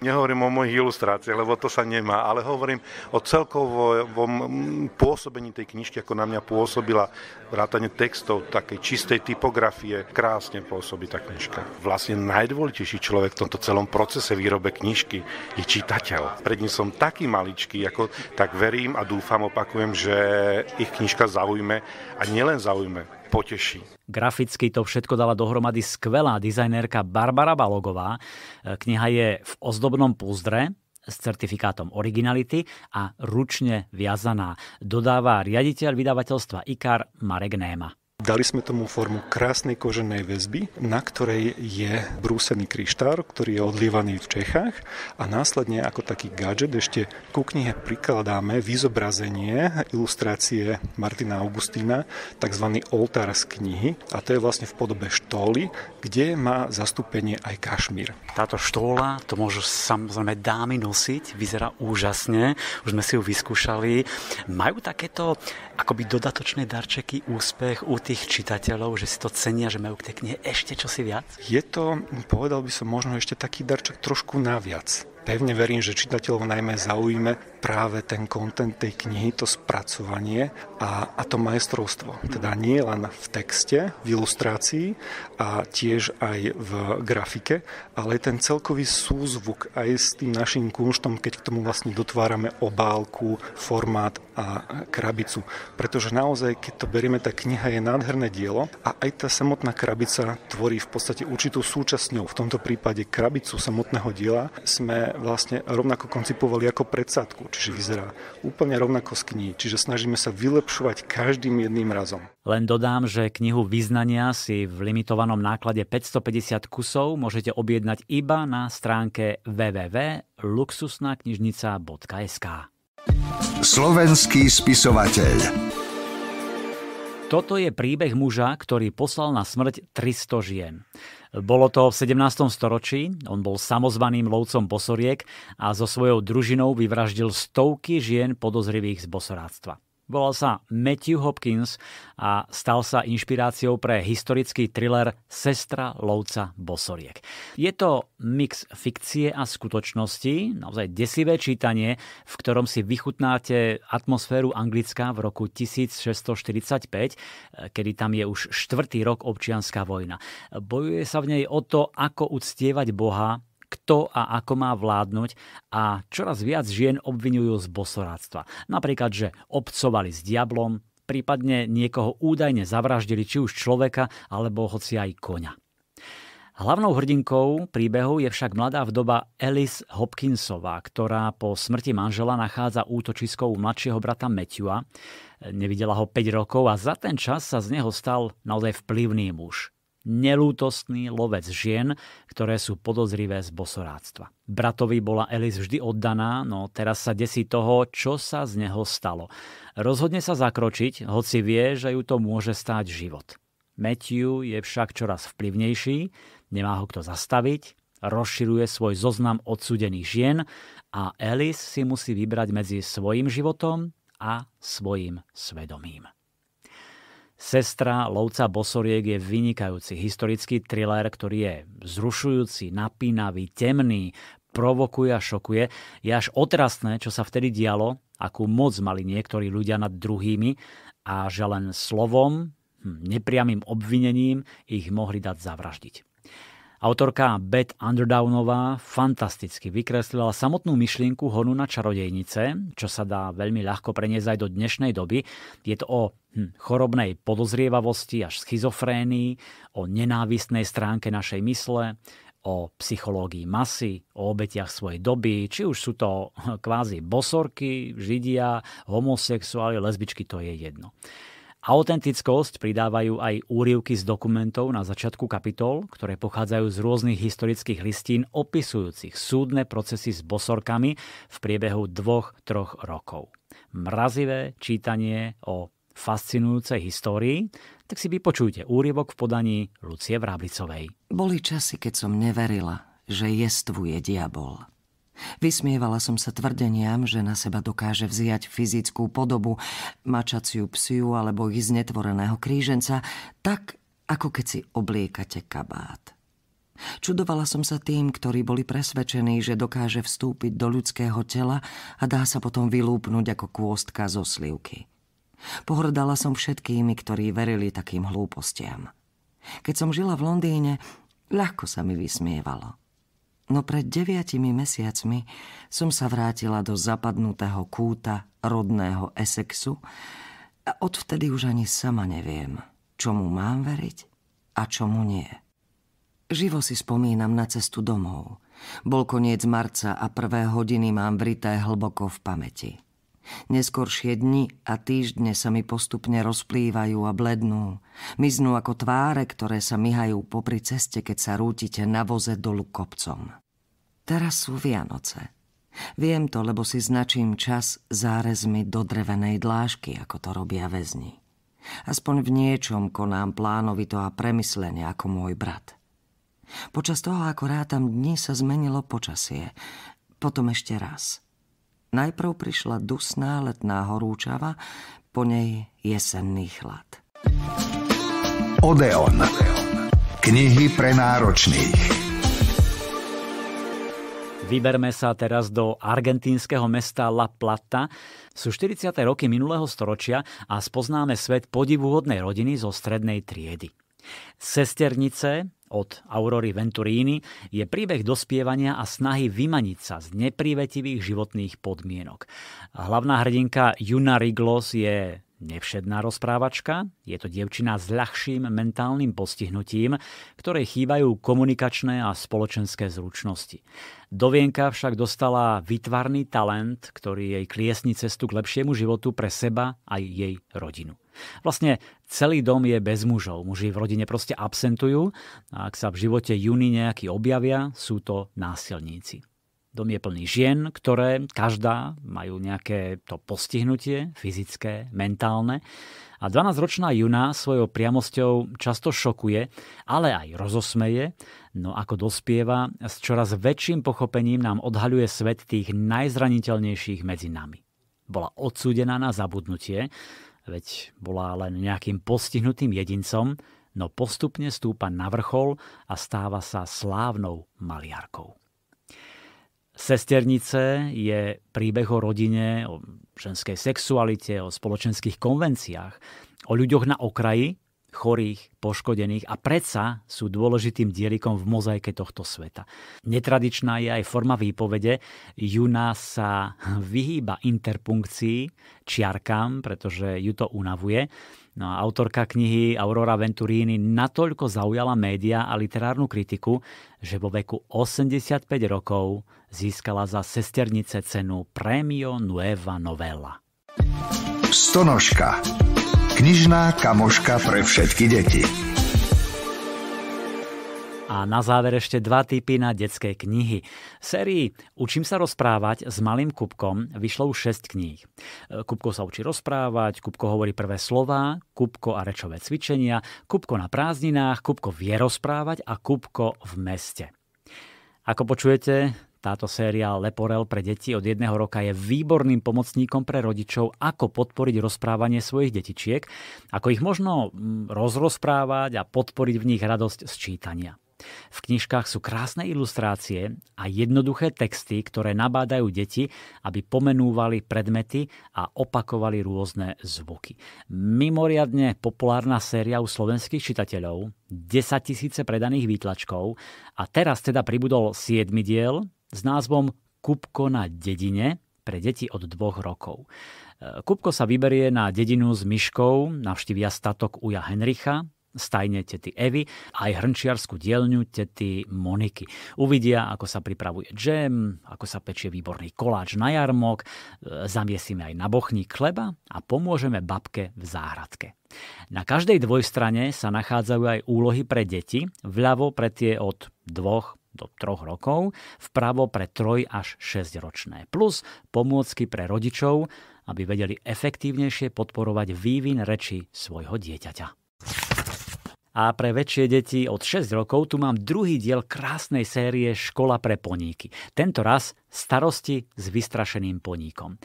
Nehovorím o mojich ilustráciách, informácie, lebo to sa nemá. Ale hovorím o celkovom pôsobení tej knižky, ako na mňa pôsobila vrátane textov, takej čistej typografie. Krásne pôsobí tá knižka. Vlastne najdôležitejší človek v tomto celom procese výrobe knižky je čitateľ. Pred ním som taký maličký, ako tak verím a dúfam, opakujem, že ich knižka zaujme a nielen zaujme, poteší. Graficky to všetko dala dohromady skvelá dizajnerka Barbara Balogová. Kniha je v ozdobnom púzdre, s certifikátom originality a ručne viazaná, dodáva riaditeľ vydavateľstva IKAR Marek Néma. Dali sme tomu formu krásnej koženej väzby, na ktorej je brúsený kryštár, ktorý je odlievaný v Čechách a následne ako taký gadget ešte ku knihe prikladáme vyzobrazenie ilustrácie Martina Augustína, tzv. oltár z knihy a to je vlastne v podobe štóly, kde má zastúpenie aj kašmír. Táto štóla, to môžu samozrejme dámy nosiť, vyzerá úžasne, už sme si ju vyskúšali. Majú takéto akoby dodatočné darčeky, úspech u tých čitateľov, že si to cenia, že majú k tej knihe ešte čosi viac? Je to, povedal by som, možno ešte taký darček trošku naviac. Pevne verím, že čitateľov najmä zaujíme práve ten kontent tej knihy, to spracovanie a, a to majstrovstvo. Teda nie len v texte, v ilustrácii a tiež aj v grafike, ale ten celkový súzvuk aj s tým našim kunštom, keď k tomu vlastne dotvárame obálku, formát a krabicu. Pretože naozaj, keď to berieme, tá kniha je nádherné dielo a aj tá samotná krabica tvorí v podstate určitú súčasňou. V tomto prípade krabicu samotného diela sme vlastne rovnako koncipovali ako predsádku čiže vyzerá úplne rovnako z kníh, čiže snažíme sa vylepšovať každým jedným razom. Len dodám, že knihu Význania si v limitovanom náklade 550 kusov môžete objednať iba na stránke www.luxusnaknižnica.sk Slovenský spisovateľ toto je príbeh muža, ktorý poslal na smrť 300 žien. Bolo to v 17. storočí, on bol samozvaným lovcom bosoriek a so svojou družinou vyvraždil stovky žien podozrivých z bosoráctva. Volal sa Matthew Hopkins a stal sa inšpiráciou pre historický thriller Sestra lovca bosoriek. Je to mix fikcie a skutočnosti, naozaj desivé čítanie, v ktorom si vychutnáte atmosféru Anglická v roku 1645, kedy tam je už štvrtý rok občianská vojna. Bojuje sa v nej o to, ako uctievať Boha kto a ako má vládnuť a čoraz viac žien obvinujú z bosoráctva. Napríklad, že obcovali s diablom, prípadne niekoho údajne zavraždili či už človeka alebo hoci aj koňa. Hlavnou hrdinkou príbehu je však mladá vdoba Alice Hopkinsová, ktorá po smrti manžela nachádza útočisko u mladšieho brata Matthewa. Nevidela ho 5 rokov a za ten čas sa z neho stal naozaj vplyvný muž nelútostný lovec žien, ktoré sú podozrivé z bosoráctva. Bratovi bola Elis vždy oddaná, no teraz sa desí toho, čo sa z neho stalo. Rozhodne sa zakročiť, hoci vie, že ju to môže stáť život. Matthew je však čoraz vplyvnejší, nemá ho kto zastaviť, rozširuje svoj zoznam odsudených žien a Alice si musí vybrať medzi svojim životom a svojim svedomím. Sestra lovca bosoriek je vynikajúci historický thriller, ktorý je zrušujúci, napínavý, temný, provokuje a šokuje. Je až otrasné, čo sa vtedy dialo, akú moc mali niektorí ľudia nad druhými a že len slovom, hm, nepriamým obvinením ich mohli dať zavraždiť. Autorka Beth Underdownová fantasticky vykreslila samotnú myšlienku honu na čarodejnice, čo sa dá veľmi ľahko preniesť aj do dnešnej doby. Je to o hm, chorobnej podozrievavosti až schizofrénii, o nenávistnej stránke našej mysle, o psychológii masy, o obetiach svojej doby, či už sú to kvázi bosorky, židia, homosexuáli, lesbičky, to je jedno. Autentickosť pridávajú aj úrivky z dokumentov na začiatku kapitol, ktoré pochádzajú z rôznych historických listín opisujúcich súdne procesy s bosorkami v priebehu dvoch, troch rokov. Mrazivé čítanie o fascinujúcej histórii, tak si vypočujte úryvok v podaní Lucie Vrablicovej. Boli časy, keď som neverila, že jestvuje diabol. Vysmievala som sa tvrdeniam, že na seba dokáže vziať fyzickú podobu, mačaciu psiu alebo ich znetvoreného kríženca, tak ako keď si obliekate kabát. Čudovala som sa tým, ktorí boli presvedčení, že dokáže vstúpiť do ľudského tela a dá sa potom vylúpnuť ako kôstka zo slivky. Pohrdala som všetkými, ktorí verili takým hlúpostiam. Keď som žila v Londýne, ľahko sa mi vysmievalo no pred deviatimi mesiacmi som sa vrátila do zapadnutého kúta rodného Essexu a odvtedy už ani sama neviem, čomu mám veriť a čomu nie. Živo si spomínam na cestu domov. Bol koniec marca a prvé hodiny mám vrité hlboko v pamäti. Neskoršie dni a týždne sa mi postupne rozplývajú a blednú. Miznú ako tváre, ktoré sa myhajú popri ceste, keď sa rútite na voze dolu kopcom. Teraz sú Vianoce. Viem to, lebo si značím čas zárezmi do drevenej dlážky, ako to robia väzni. Aspoň v niečom konám plánovito a premyslenie ako môj brat. Počas toho, ako rátam dni, sa zmenilo počasie. Potom ešte raz – Najprv prišla dusná letná horúčava, po nej jesenný chlad. Odeon. Knihy pre náročných. Vyberme sa teraz do argentínskeho mesta La Plata. Sú 40. roky minulého storočia a spoznáme svet podivúhodnej rodiny zo strednej triedy. Sesternice od Aurory Venturini je príbeh dospievania a snahy vymaniť sa z neprivetivých životných podmienok. Hlavná hrdinka Juna Riglos je nevšedná rozprávačka, je to dievčina s ľahším mentálnym postihnutím, ktorej chýbajú komunikačné a spoločenské zručnosti. Dovienka však dostala vytvarný talent, ktorý jej kliesni cestu k lepšiemu životu pre seba aj jej rodinu. Vlastne celý dom je bez mužov. Muži v rodine proste absentujú a ak sa v živote júni nejaký objavia, sú to násilníci. Dom je plný žien, ktoré každá majú nejaké to postihnutie, fyzické, mentálne. A 12-ročná Juna svojou priamosťou často šokuje, ale aj rozosmeje, no ako dospieva, s čoraz väčším pochopením nám odhaľuje svet tých najzraniteľnejších medzi nami. Bola odsúdená na zabudnutie, veď bola len nejakým postihnutým jedincom, no postupne stúpa na vrchol a stáva sa slávnou maliarkou. Sesternice je príbeh o rodine, o ženskej sexualite, o spoločenských konvenciách, o ľuďoch na okraji, chorých, poškodených a predsa sú dôležitým dielikom v mozaike tohto sveta. Netradičná je aj forma výpovede. Juna sa vyhýba interpunkcii, čiarkám, pretože ju to unavuje. No a autorka knihy Aurora Venturini natoľko zaujala média a literárnu kritiku, že vo veku 85 rokov získala za sesternice cenu Premio Nueva Novella. Stonožka Knižná kamoška pre všetky deti. A na záver ešte dva typy na detské knihy. V sérii Učím sa rozprávať s malým Kupkom vyšlo už 6 kníh. Kupko sa učí rozprávať, Kupko hovorí prvé slova, Kupko a rečové cvičenia, Kupko na prázdninách, Kupko vie rozprávať a Kupko v meste. Ako počujete, táto séria Leporel pre deti od jedného roka je výborným pomocníkom pre rodičov, ako podporiť rozprávanie svojich detičiek, ako ich možno mm, rozrozprávať a podporiť v nich radosť z čítania. V knižkách sú krásne ilustrácie a jednoduché texty, ktoré nabádajú deti, aby pomenúvali predmety a opakovali rôzne zvuky. Mimoriadne populárna séria u slovenských čitateľov, 10 tisíce predaných výtlačkov a teraz teda pribudol 7 diel, s názvom Kupko na dedine pre deti od dvoch rokov. E, Kupko sa vyberie na dedinu s myškou, navštívia statok uja Henricha, stajne tety Evy a aj hrnčiarskú dielňu tety Moniky. Uvidia, ako sa pripravuje džem, ako sa pečie výborný koláč na jarmok, e, zamiesime aj na bochník chleba a pomôžeme babke v záhradke. Na každej dvojstrane sa nachádzajú aj úlohy pre deti, vľavo pre tie od 2 do 3 rokov, vpravo pre 3 až 6 ročné, plus pomôcky pre rodičov, aby vedeli efektívnejšie podporovať vývin reči svojho dieťaťa a pre väčšie deti od 6 rokov tu mám druhý diel krásnej série Škola pre poníky. Tento raz starosti s vystrašeným poníkom.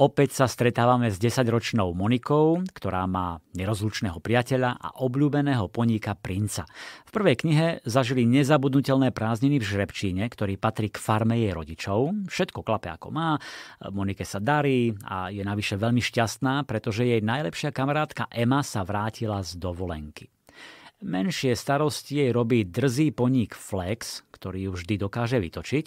Opäť sa stretávame s 10-ročnou Monikou, ktorá má nerozlučného priateľa a obľúbeného poníka princa. V prvej knihe zažili nezabudnutelné prázdniny v Žrebčíne, ktorý patrí k farme jej rodičov. Všetko klape ako má, Monike sa darí a je navyše veľmi šťastná, pretože jej najlepšia kamarátka Emma sa vrátila z dovolenky. Menšie starosti jej robí drzý poník Flex, ktorý ju vždy dokáže vytočiť.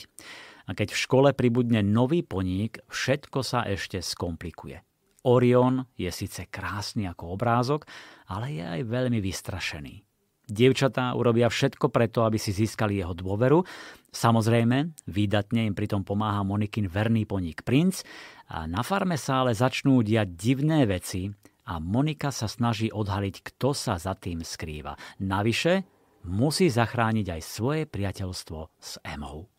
A keď v škole pribudne nový poník, všetko sa ešte skomplikuje. Orion je síce krásny ako obrázok, ale je aj veľmi vystrašený. Dievčatá urobia všetko preto, aby si získali jeho dôveru. Samozrejme, výdatne im pritom pomáha Monikin verný poník princ a na farme sa ale začnú diať divné veci, a Monika sa snaží odhaliť, kto sa za tým skrýva. Navyše musí zachrániť aj svoje priateľstvo s Emou.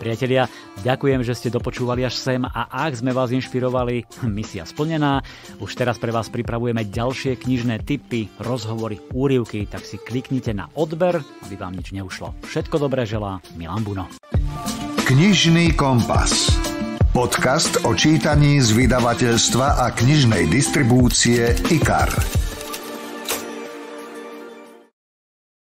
Priatelia, ďakujem, že ste dopočúvali až sem a ak sme vás inšpirovali, <laughs> misia splnená. Už teraz pre vás pripravujeme ďalšie knižné tipy, rozhovory, úrivky, tak si kliknite na odber, aby vám nič neušlo. Všetko dobré želá Milan Buno. Knižný kompas. Podcast o čítaní z vydavateľstva a knižnej distribúcie IKAR.